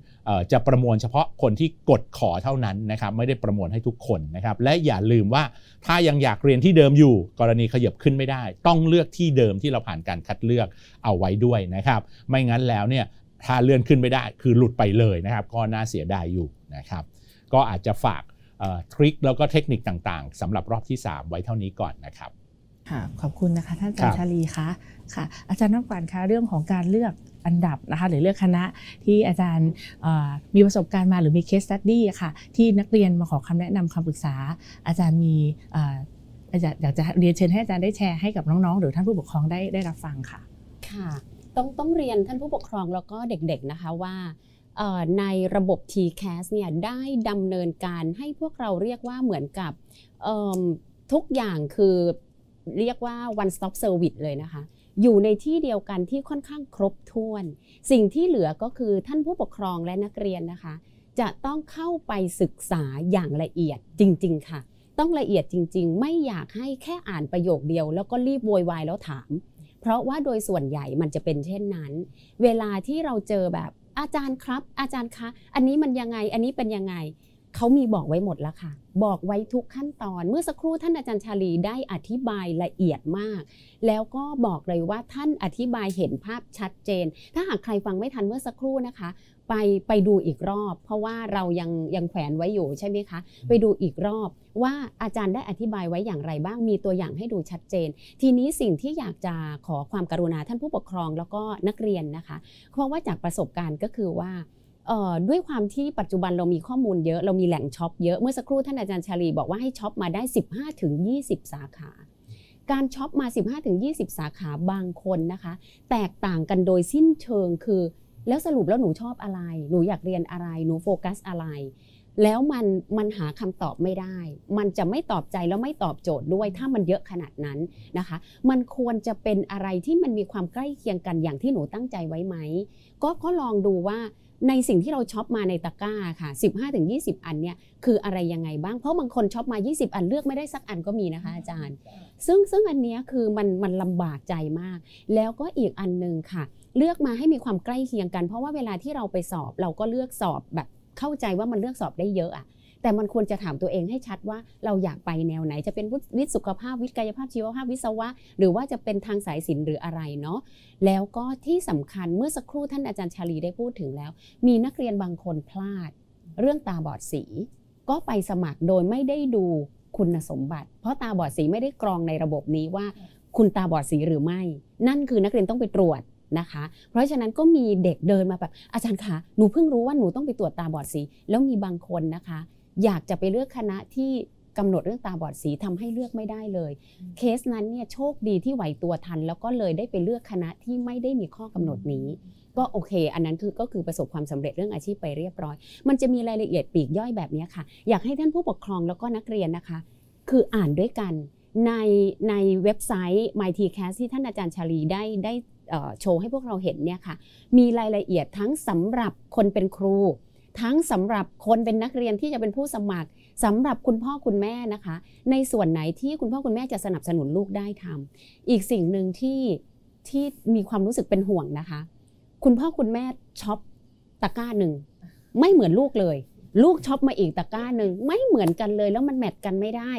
Speaker 2: จะประมวลเฉพาะคนที่กดขอเท่านั้นนะครับ ไม่ได้ประมวลให้ทุกคนนะครับ และอย่าลืมว่าถ้ายังอยากเรียนที่เดิมอยู่ กรณีขยับขึ้นไม่ได้ ต้องเลือกที่เดิมที่เราผ่านการคัดเลือกเอาไว้ด้วยนะครับ ไม่งั้นแล้วเนี่ยถ้าเลื่อนขึ้นไม่ได้คือหลุดไปเลยนะครับ ก็น่าเสียดายอยู่นะครับ ก็อาจจะฝากทริคแล้วก็เทคนิคต่างๆสำหรับรอบที่3ไว้เท่านี้ก่อนนะครับค่ะข
Speaker 1: อบคุณนะคะท่านอาจารย์ชาลีคะค่ะ อาจารย์น้องขวัญคะเรื่องของการเลือกอันดับนะคะหรือเลือกคณะที่อาจารย์มีประสบการณ์มาหรือมีเคสตัดดี้ค่ะที่นักเรียนมาขอคำแนะนำคำปรึกษา อาจารย์มีอาจารย์อยากจะเรียนเชิญให้อาจารย์ได้แชร์ให้กับน้องๆ หรือท่านผู้ปกครองได้ได้รับฟังค่ะ
Speaker 3: ค่ะต้องต้องเรียนท่านผู้ปกครองแล้วก็เด็กๆนะคะว่าในระบบ TCAS เนี่ยได้ดำเนินการให้พวกเราเรียกว่าเหมือนกับทุกอย่างคือเรียกว่า one stop service เลยนะคะอยู่ในที่เดียวกันที่ค่อนข้างครบถ้วน สิ่งที่เหลือก็คือท่านผู้ปกครองและนักเรียนนะคะจะต้องเข้าไปศึกษาอย่างละเอียดจริงๆค่ะต้องละเอียดจริง ๆ ไม่อยากให้แค่อ่านประโยคเดียว แล้วก็รีบโวยวายแล้วถามเพราะว่าโดยส่วนใหญ่มันจะเป็นเช่นนั้น เวลาที่เราเจอแบบอาจารย์ครับ อาจารย์คะอันนี้มันยังไงอันนี้เป็นยังไงเขามีบอกไว้หมดแล้วค่ะ บอกไว้ทุกขั้นตอนเมื่อสักครู่ท่านอาจารย์ชาลีได้อธิบายละเอียดมาก แล้วก็บอกเลยว่าท่านอธิบายเห็นภาพชัดเจน ถ้าหากใครฟังไม่ทันเมื่อสักครู่นะคะไปไปดูอีกรอบ เพราะว่าเรายังยังแขวนไว้อยู่ใช่ไหมคะไปดูอีกรอบ ว่าอาจารย์ได้อธิบายไว้อย่างไรบ้างมีตัวอย่างให้ดูชัดเจน ทีนี้สิ่งที่อยากจะขอความกรุณาท่านผู้ปกครองแล้วก็นักเรียนนะคะเพราะว่าจากประสบการณ์ก็คือว่าด้วยความที่ปัจจุบันเรามีข้อมูลเยอะ เรามีแหล่งช็อปเยอะเมื่อสักครู่ท่านอาจารย์ชาลีบอกว่าให้ช็อปมาได้ 15-20 สาขา การช็อปมา 15-20 สาขาบางคนนะคะ แตกต่างกันโดยสิ้นเชิงคือแล้วสรุปแล้วหนูชอบอะไรหนูอยากเรียนอะไรหนูโฟกัสอะไรแล้วมันมันหาคำตอบไม่ได้ มันจะไม่ตอบใจแล้วไม่ตอบโจทย์ด้วยถ้ามันเยอะขนาดนั้นนะคะ มันควรจะเป็นอะไรที่มันมีความใกล้เคียงกันอย่างที่หนูตั้งใจไว้ไหมก็ก็ลองดูว่าในสิ่งที่เราช็อปมาในตะกร้าค่ะ 15-20 อันเนี่ยคืออะไรยังไงบ้างเพราะบางคนช็อปมา 20 อันเลือกไม่ได้สักอันก็มีนะคะ อาจารย์ ซึ่งซึ่งอันนี้คือมันมันลำบากใจมาก แล้วก็อีกอันหนึ่งค่ะเลือกมาให้มีความใกล้เคียงกัน เพราะว่าเวลาที่เราไปสอบเราก็เลือกสอบแบบเข้าใจว่ามันเลือกสอบได้เยอะอะ แต่มันควรจะถามตัวเองให้ชัดว่า เราอยากไปแนวไหน จะเป็นวิทย์สุขภาพวิทย์กายภาพชีวภาพวิศวะ หรือว่าจะเป็นทางสายศิลป์หรืออะไรเนาะ แล้วก็ที่สำคัญเมื่อสักครู่ท่านอาจารย์ชาลีได้พูดถึงแล้ว มีนักเรียนบางคนพลาด เรื่องตาบอดสี ก็ไปสมัครโดยไม่ได้ดูคุณสมบัติ เพราะตาบอดสีไม่ได้กรองในระบบนี้ว่าคุณตาบอดสีหรือไม่ นั่นคือนักเรียนต้องไปตรวจนะคะ เพราะฉะนั้นก็มีเด็กเดินมาแบบอาจารย์คะ หนูเพิ่งรู้ว่าหนูต้องไปตรวจตาบอดสี แล้วมีบางคนนะคะ อยากจะไปเลือกคณะที่กำหนดเรื่องตาบอดสีทำให้เลือกไม่ได้เลย เคสนั้นเนี่ยโชคดีที่ไหวตัวทันแล้วก็เลยได้ไปเลือกคณะที่ไม่ได้มีข้อกำหนดนี้ ก็โอเค อันนั้นคือก็คือประสบความสำเร็จเรื่องอาชีพไปเรียบร้อย มันจะมีรายละเอียดปีกย่อยแบบนี้ค่ะ อยากให้ท่านผู้ปกครองแล้วก็นักเรียนนะคะ คืออ่านด้วยกันในในเว็บไซต์ MyTCast ที่ท่านอาจารย์ชาลีได้ได้โชว์ให้พวกเราเห็นเนี่ยค่ะมีรายละเอียดทั้งสำหรับคนเป็นครู ทั้งสำหรับคนเป็นนักเรียนที่จะเป็นผู้สมัครสำหรับคุณพ่อคุณแม่นะคะ ในส่วนไหนที่คุณพ่อคุณแม่จะสนับสนุนลูกได้ทำอีกสิ่งหนึ่งที่ที่มีความรู้สึกเป็นห่วงนะคะ คุณพ่อคุณแม่ช็อปตะกร้าหนึ่งไม่เหมือนลูกเลย ลูกช็อปมาอีกตะกร้าหนึ่งไม่เหมือนกันเลย แล้วมันแมทกันไม่ได้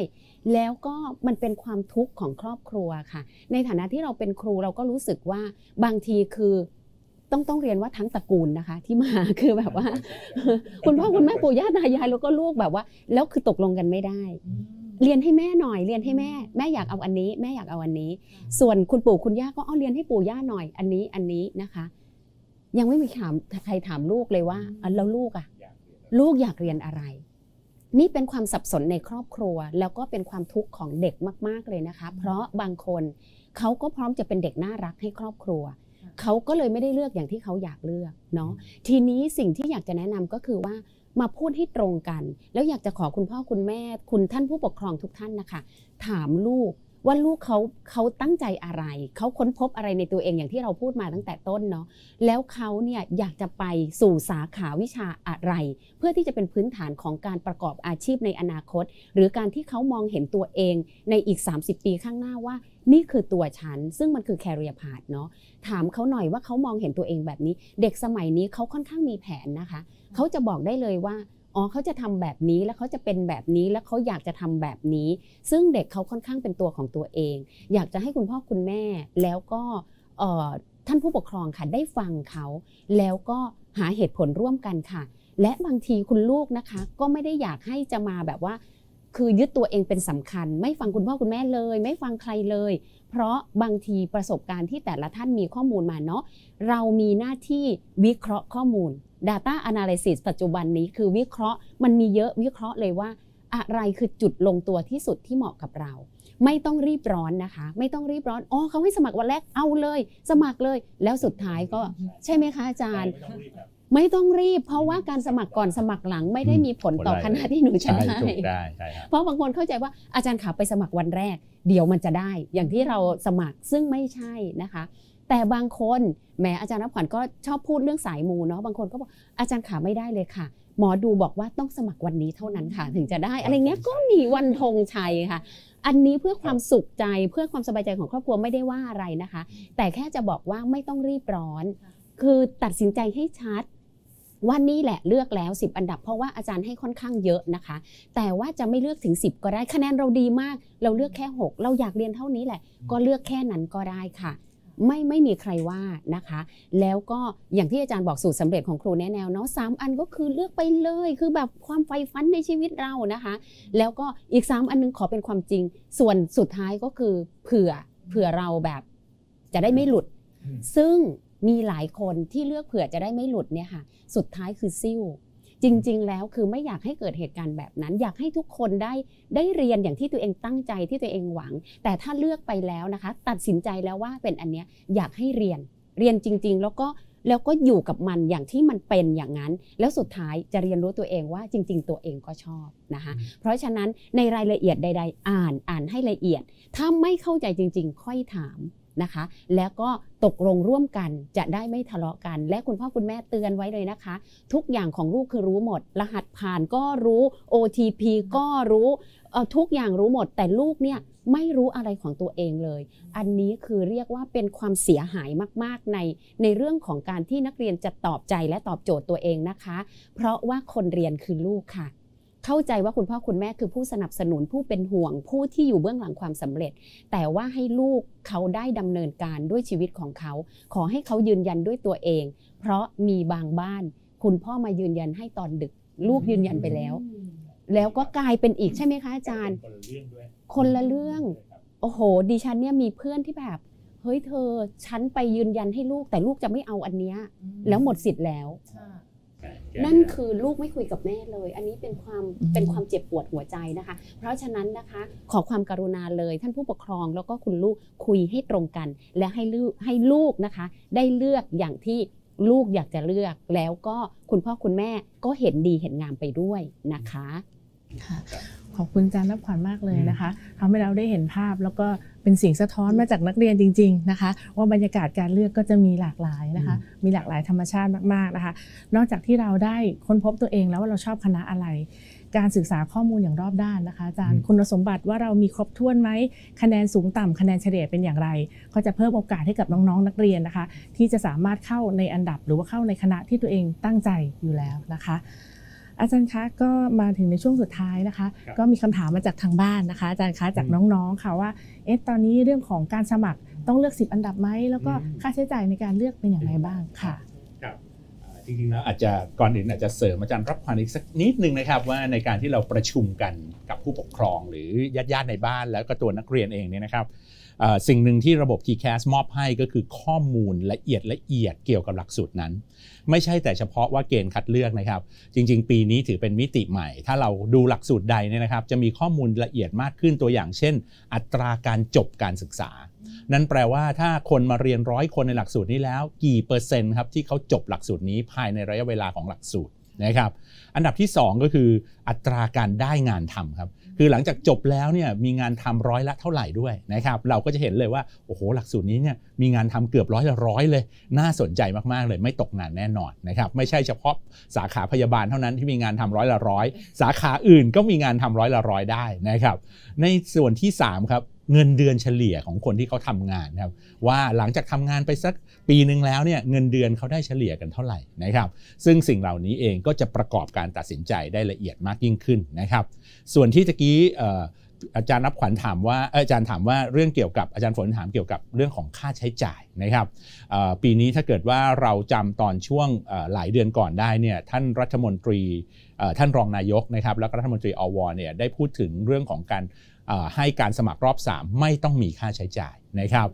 Speaker 3: แล้วก็มันเป็นความทุกข์ของครอบครัวค่ะ ในฐานะที่เราเป็นครูเราก็รู้สึกว่าบางทีคือต้องต้องเรียนว่าทั้งตระกูลนะคะ ที่มาคือแบบว่า คุณพ่อคุณแม่ปู่ย่าตายาย แล้วก็ลูกแบบว่า แล้วคือตกลงกันไม่ได้ เรียนให้แม่หน่อยเรียนให้แม่แม่อยากเอาอันนี้ แม่อยากเอาอันนี้ ส่วนคุณปู่คุณย่าก็อ้อเรียนให้ปู่ย่าหน่อย อันนี้อันนี้นะคะ ยังไม่มีถามใครถามลูกเลยว่า แล้วลูกอะลูกอยากเรียนอะไรนี่เป็นความสับสนในครอบครัว แล้วก็เป็นความทุกข์ของเด็กมากๆเลยนะคะ เพราะบางคนเขาก็พร้อมจะเป็นเด็กน่ารักให้ครอบครัวเขาก็เลยไม่ได้เลือกอย่างที่เขาอยากเลือกเนาะทีนี้สิ่งที่อยากจะแนะนำก็คือว่ามาพูดให้ตรงกัน แล้วอยากจะขอคุณพ่อคุณแม่ คุณท่านผู้ปกครองทุกท่านนะคะ ถามลูกว่าลูกเขาเขาตั้งใจอะไรเขาค้นพบอะไรในตัวเองอย่างที่เราพูดมาตั้งแต่ต้นเนาะแล้วเขาเนี่ยอยากจะไปสู่สาขาวิชาอะไร เพื่อที่จะเป็นพื้นฐานของการประกอบอาชีพในอนาคต หรือการที่เขามองเห็นตัวเองในอีก 30 ปีข้างหน้าว่านี่คือตัวฉัน ซึ่งมันคือแคริเอร์พาดเนาะถามเขาหน่อยว่าเขามองเห็นตัวเองแบบนี้ เด็กสมัยนี้เขาค่อนข้างมีแผนนะคะเขาจะบอกได้เลยว่าอ๋อเขาจะทำแบบนี้แล้วเขาจะเป็นแบบนี้แล้วเขาอยากจะทำแบบนี้ ซึ่งเด็กเขาค่อนข้างเป็นตัวของตัวเอง อยากจะให้คุณพ่อคุณแม่ แล้วก็ท่านผู้ปกครองค่ะได้ฟังเขาแล้วก็หาเหตุผลร่วมกันค่ะ และบางทีคุณลูกนะคะก็ไม่ได้อยากให้จะมาแบบว่าคือยึดตัวเองเป็นสำคัญ ไม่ฟังคุณพ่อคุณแม่เลย ไม่ฟังใครเลย เพราะบางทีประสบการณ์ที่แต่ละท่านมีข้อมูลมาเนาะเรามีหน้าที่วิเคราะห์ข้อมูล Data Analysis ปัจจุบันนี้คือวิเคราะห์มันมีเยอะวิเคราะห์เลยว่า อะไรคือจุดลงตัวที่สุดที่เหมาะกับเรา ไม่ต้องรีบร้อนนะคะ ไม่ต้องรีบร้อนอ๋อเขาให้สมัครวันแรกเอาเลย สมัครเลย แล้วสุดท้ายก็ ใช่ไหมคะอาจารย์ไม่ต้องรีบเพราะว่าการสมัครก่อนสมัครหลังไม่ได้มีผลต่อคณะที่หนูจะได้เพราะบางคนเข้าใจว่าอาจารย์ขาไปสมัครวันแรกเดี๋ยวมันจะได้ อย่างที่เราสมัครซึ่งไม่ใช่นะคะ แต่บางคนแหมอาจารย์นัขวัญก็ชอบพูดเรื่องสายมูเนาะบางคนก็บอกอาจารย์ขาไม่ได้เลยค่ะ หมอดูบอกว่าต้องสมัครวันนี้เท่านั้นค่ะ ถึงจะได้อะไรเงี้ยก็มีวันธงชัยค่ะ อันนี้เพื่อความสุขใจเพื่อความสบายใจของครอบครัวไม่ได้ว่าอะไรนะคะ แต่แค่จะบอกว่าไม่ต้องรีบร้อน คือตัดสินใจให้ชัดว่านี่แหละเลือกแล้ว 10 อันดับเพราะว่าอาจารย์ให้ค่อนข้างเยอะนะคะ แต่ว่าจะไม่เลือกถึง 10 ก็ได้คะแนนเราดีมาก เราเลือกแค่ 6 เราอยากเรียนเท่านี้แหละ ก็เลือกแค่นั้นก็ได้ค่ะ ไม่ไม่มีใครว่านะคะ แล้วก็อย่างที่อาจารย์บอกสูตรสำเร็จของครูแนแนวเนาะสามอันก็คือเลือกไปเลยคือแบบความไฟฟันในชีวิตเรานะคะ แล้วก็อีก3อันนึงขอเป็นความจริง ส่วนสุดท้ายก็คือ เผื่อเผื่อเราแบบจะได้ไม่หลุด ซึ่งมีหลายคนที่เลือกเผื่อจะได้ไม่หลุดเนี่ยค่ะ สุดท้ายคือซิ่ว จริงๆ แล้วคือไม่อยากให้เกิดเหตุการณ์แบบนั้น อยากให้ทุกคนได้ได้เรียนอย่างที่ตัวเองตั้งใจที่ตัวเองหวัง แต่ถ้าเลือกไปแล้วนะคะ ตัดสินใจแล้วว่าเป็นอันเนี้ยอยากให้เรียน เรียนจริง ๆ แล้วก็แล้วก็อยู่กับมันอย่างที่มันเป็นอย่างนั้น แล้วสุดท้ายจะเรียนรู้ตัวเองว่าจริง ๆ ตัวเองก็ชอบนะคะ เพราะฉะนั้นในรายละเอียดใดๆ อ่านอ่านให้ละเอียดถ้าไม่เข้าใจจริง ๆ ค่อยถามนะคะแล้วก็ตกลงร่วมกันจะได้ไม่ทะเลาะกัน และคุณพ่อคุณแม่เตือนไว้เลยนะคะ ทุกอย่างของลูกคือรู้หมด รหัสผ่านก็รู้ OTP ก็รู้ทุกอย่างรู้หมด แต่ลูกเนี่ยไม่รู้อะไรของตัวเองเลย อันนี้คือเรียกว่าเป็นความเสียหายมากๆในในเรื่องของการที่นักเรียนจะตอบใจและตอบโจทย์ตัวเองนะคะ เพราะว่าคนเรียนคือลูกค่ะเข้าใจว่าคุณพ่อคุณแม่คือผู้สนับสนุนผู้เป็นห่วงผู้ที่อยู่เบื้องหลังความสำเร็จ แต่ว่าให้ลูกเขาได้ดำเนินการด้วยชีวิตของเขาขอให้เขายืนยันด้วยตัวเอง เพราะมีบางบ้าน คุณพ่อมายืนยันให้ตอนดึกลูกยืนยันไปแล้ว แล้วก็กลายเป็นอีกใช่ไหมคะอาจารย์ คนละเรื่อง โอ้โหดิฉันเนี่ยมีเพื่อนที่แบบ เฮ้ยเธอฉันไปยืนยันให้ลูก แต่ลูกจะไม่เอาอันเนี้ยแล้วหมดสิทธิ์แล้วนั่นคือลูกไม่คุยกับแม่เลย อันนี้เป็นความเป็นความเจ็บปวดหัวใจนะคะ เพราะฉะนั้นนะคะ ขอความกรุณาเลยท่านผู้ปกครองแล้วก็คุณลูกคุยให้ตรงกัน และให้ลูกให้ลูกนะคะ ได้เลือกอย่างที่ลูกอยากจะเลือก แล้วก็คุณพ่อคุณแม่ก็เห็นดีเห็นงามไปด้วยนะคะ
Speaker 1: ขอบคุณอาจารย์นับขวัญมากเลยนะคะทำให้เราได้เห็นภาพแล้วก็เป็นสิ่งสะท้อนมาจากนักเรียนจริงๆนะคะว่าบรรยากาศการเลือกก็จะมีหลากหลายนะคะมีหลากหลาย ธรรมชาติมากๆนะคะ นอกจากที่เราได้ค้นพบตัวเองแล้วว่าเราชอบคณะอะไร การศึกษาข้อมูลอย่างรอบด้านนะคะอาจารย์คุณสมบัติว่าเรามีครบถ้วนไหมคะแนนสูงต่ำคะแนนเฉลี่ยเป็นอย่างไร ก็จะเพิ่มโอกาสให้กับน้องๆนักเรียนนะคะ ที่จะสามารถเข้าในอันดับหรือว่าเข้าในคณะที่ตัวเองตั้งใจอยู่แล้วนะคะอาจารย์คะก็มาถึงในช่วงสุดท้ายนะคะ ก็มีคำถามมาจากทางบ้านนะคะอาจารย์คะจากน้องๆ ค่ะว่าเอ๊ะตอนนี้เรื่องของการสมัครต้องเลือก 10 อันดับไหมแล้วก็ค่าใช้จ่ายในการเลือกเป็นอย่างไรบ้างค่ะ
Speaker 2: จริงๆแล้วอาจจะก่อนอื่นอาจจะเสริมอาจารย์รับความอีกสักนิดนึงนะครับว่าในการที่เราประชุมกันกับผู้ปกครอง หรือญาติๆในบ้าน แล้วก็ตัวนักเรียนเองเนี่ยนะครับสิ่งหนึ่งที่ระบบ TCAS มอบให้ก็คือข้อมูลละเอียดละเอียดเกี่ยวกับหลักสูตรนั้นไม่ใช่แต่เฉพาะว่าเกณฑ์คัดเลือกนะครับ จริงๆ ปีนี้ถือเป็นมิติใหม่ ถ้าเราดูหลักสูตรใดเนี่ยนะครับ จะมีข้อมูลละเอียดมากขึ้นตัวอย่าง เช่น อัตราการจบการศึกษานั่นแปลว่าถ้าคนมาเรียนร้อยคนในหลักสูตรนี้แล้วกี่เปอร์เซ็นต์ครับที่เขาจบหลักสูตรนี้ภายในระยะเวลาของหลักสูตรนะครับ อันดับที่2ก็คืออัตราการได้งานทำครับคือหลังจากจบแล้วเนี่ยมีงานทำร้อยละเท่าไหร่ด้วยนะครับ เราก็จะเห็นเลยว่าโอ้โหหลักสูตรนี้เนี่ยมีงานทำเกือบร้อยละร้อยเลย น่าสนใจมากๆ เลยไม่ตกงานแน่นอนนะครับ ไม่ใช่เฉพาะสาขาพยาบาลเท่านั้นที่มีงานทำร้อยละร้อยสาขาอื่นก็มีงานทำร้อยละร้อยได้นะครับ ในส่วนที่ 3 ครับเงินเดือนเฉลี่ยของคนที่เขาทำงานนะครับว่าหลังจากทำงานไปสักปีหนึ่งแล้วเนี่ยเงินเดือนเขาได้เฉลี่ยกันเท่าไหร่นะครับ ซึ่งสิ่งเหล่านี้เองก็จะประกอบการตัดสินใจได้ละเอียดมากยิ่งขึ้นนะครับ ส่วนที่ตะกี้อาจารย์นับขวัญถามว่าอาจารย์ถามว่าเรื่องเกี่ยวกับอาจารย์ฝนถามเกี่ยวกับเรื่องของค่าใช้จ่ายนะครับปีนี้ถ้าเกิดว่าเราจำตอนช่วงหลายเดือนก่อนได้เนี่ยท่านรัฐมนตรีท่านรองนายกนะครับแล้วก็รัฐมนตรีอวเนี่ยได้พูดถึงเรื่องของการให้การสมัครรอบ 3 ไม่ต้องมีค่าใช้จ่ายนะครับ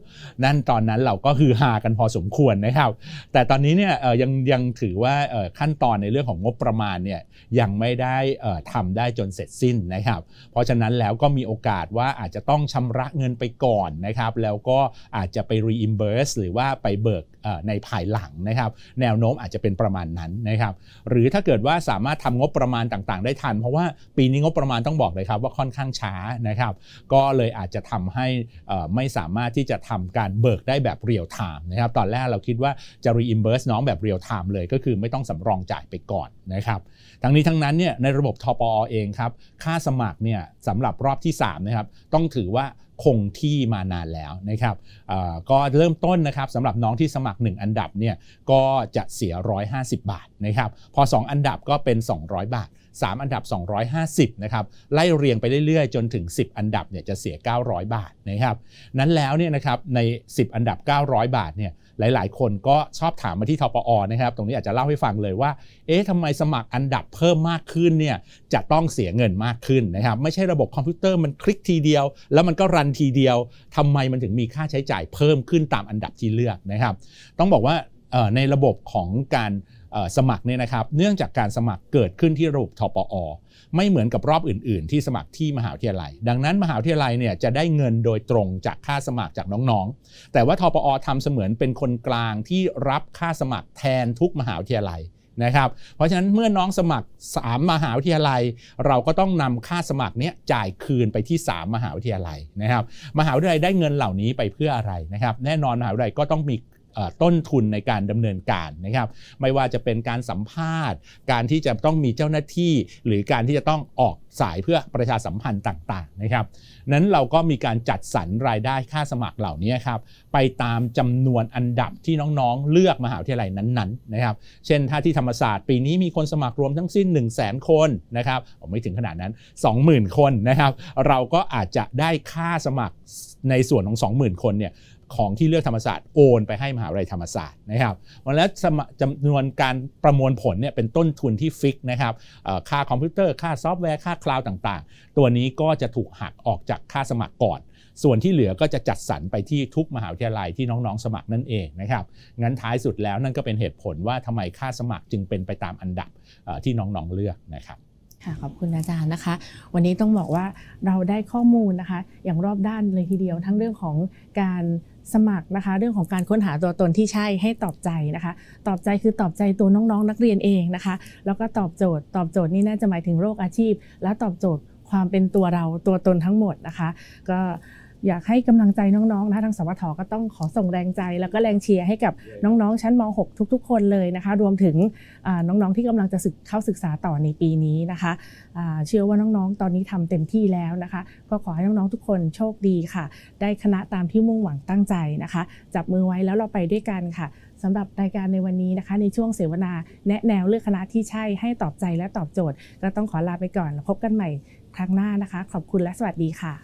Speaker 2: นั่นตอนนั้นเราก็คือหากันพอสมควรนะครับ แต่ตอนนี้เนี่ยยังยังถือว่าขั้นตอนในเรื่องของงบประมาณเนี่ยยังไม่ได้ทำได้จนเสร็จสิ้นนะครับ เพราะฉะนั้นแล้วก็มีโอกาสว่าอาจจะต้องชำระเงินไปก่อนนะครับ แล้วก็อาจจะไป reimburse หรือว่าไปเบิกในภายหลังนะครับ แนวโน้มอาจจะเป็นประมาณนั้นนะครับ หรือถ้าเกิดว่าสามารถทำงบประมาณต่างๆได้ทัน เพราะว่าปีนี้งบประมาณต้องบอกเลยครับว่าค่อนข้างช้านะครับ ก็เลยอาจจะทำให้ไม่สามารถารถที่จะทำการเบิกได้แบบเรียลไทม์นะครับตอนแรกเราคิดว่าจะรีอิมเบิร์สน้องแบบเรียลไทม์เลยก็คือไม่ต้องสำรองจ่ายไปก่อนนะครับทั้งนี้ทั้งนั้นเนี่ยในระบบทปอเองครับค่าสมัครเนี่ยสำหรับรอบที่3นะครับต้องถือว่าคงที่มานานแล้วนะครับก็เริ่มต้นนะครับสำหรับน้องที่สมัคร 1 อันดับเนี่ยก็จะเสีย 150 บาทนะครับพอ 2 อันดับก็เป็น 200 บาท3 อันดับ 250นะครับไล่เรียงไปเรื่อยๆ จนถึง 10 อันดับเนี่ยจะเสีย 900 บาทนะครับนั้นแล้วเนี่ยนะครับใน 10 อันดับ 900 บาทเนี่ยหลายๆ คนก็ชอบถามมาที่ทปอนะครับตรงนี้อาจจะเล่าให้ฟังเลยว่าเอ๊ะทำไมสมัครอันดับเพิ่มมากขึ้นเนี่ยจะต้องเสียเงินมากขึ้นนะครับไม่ใช่ระบบคอมพิวเตอร์มันคลิกทีเดียว แล้วมันก็รันทีเดียวทำไมมันถึงมีค่าใช้จ่ายเพิ่มขึ้นตามอันดับที่เลือกนะครับต้องบอกว่าในระบบของการสมัครเนี่ยนะครับ เนื่องจากการสมัครเกิดขึ้นที่ระบบทปอ ไม่เหมือนกับรอบอื่นๆ ที่สมัครที่มหาวิทยาลัย ดังนั้นมหาวิทยาลัยเนี่ยจะได้เงินโดยตรงจากค่าสมัครจากน้องๆ แต่ว่าทปอ ทำเสมือนเป็นคนกลางที่รับค่าสมัครแทนทุกมหาวิทยาลัยนะครับ เพราะฉะนั้นเมื่อน้องสมัคร 3 มหาวิทยาลัย เราก็ต้องนำค่าสมัครเนี้ยจ่ายคืนไปที่ 3 มหาวิทยาลัยนะครับมหาวิทยาลัยได้เงินเหล่านี้ไปเพื่ออะไรนะครับแน่นอนมหาวิทยาลัยก็ต้องมีต้นทุนในการดำเนินการนะครับ ไม่ว่าจะเป็นการสัมภาษณ์การที่จะต้องมีเจ้าหน้าที่ หรือการที่จะต้องออกสายเพื่อประชาสัมพันธ์ต่างๆนะครับ นั้นเราก็มีการจัดสรรรายได้ค่าสมัครเหล่านี้ครับไปตามจำนวนอันดับที่น้องๆเลือกมหาวิทยาลัยนั้นๆนะครับเช่นถ้าที่ธรรมศาสตร์ปีนี้มีคนสมัครรวมทั้งสิ้น 1 0 0 0 0แสนคนนะครับไม่ถึงขนาดนั้น 20,000 คนนะครับ เราก็อาจจะได้ค่าสมัครในส่วนของ 20,000คนเนี่ยของที่เลือกธรรมศาสตร์โอนไปให้มหาวิทยาลัยธรรมศาสตร์นะครับวันแล้วจำนวนการประมวลผลเนี่ยเป็นต้นทุนที่ฟิกนะครับค่าคอมพิวเตอร์ ค่าซอฟต์แวร์ ค่าคลาวด์ต่าง ๆ ตัวนี้ก็จะถูกหักออกจากค่าสมัครก่อน ส่วนที่เหลือก็จะจัดสรรไปที่ทุกมหาวิทยาลัยที่น้องๆสมัครนั่นเองนะครับ งั้นท้ายสุดแล้วนั่นก็เป็นเหตุผลว่าทำไมค่าสมัครจึงเป็นไปตามอันดับที่น้องๆเลือกนะครับ
Speaker 1: ค่ะขอบคุณอาจารย์นะคะ วันนี้ต้องบอกว่าเราได้ข้อมูลนะคะอย่างรอบด้านเลยทีเดียวทั้งเรื่องของการสมัครนะคะเรื่องของการค้นหาตัวตนที่ใช่ให้ตอบใจนะคะ ตอบใจคือตอบใจตัวน้องๆนักเรียนเองนะคะแล้วก็ตอบโจทย์ตอบโจทย์นี่น่าจะหมายถึงโรคอาชีพ และตอบโจทย์ความเป็นตัวเราตัวตนทั้งหมดนะคะ ก็อยากให้กำลังใจน้องๆ นะทางสวทก็ต้องขอส่งแรงใจ แล้วก็แรงเชียร์ให้กับน้องๆชั้นม .6 ทุก ๆ คนเลยนะคะ รวมถึงน้องๆที่กำลังจะเข้าศึกษาต่อในปีนี้นะคะเชื่อว่าน้องๆ ตอนนี้ทำเต็มที่แล้วนะคะ ก็ขอให้น้องๆทุกคนโชคดีค่ะ ได้คณะตามที่มุ่งหวังตั้งใจนะคะ จับมือไว้แล้วเราไปด้วยกันค่ะสำหรับรายการในวันนี้นะคะ ในช่วงเสวนาแนะแนวเลือกคณะที่ใช่ให้ตอบใจและตอบโจทย์ก็ต้องขอลาไปก่อนพบกันใหม่ครั้งหน้านะคะ ขอบคุณและสวัสดีค่ะ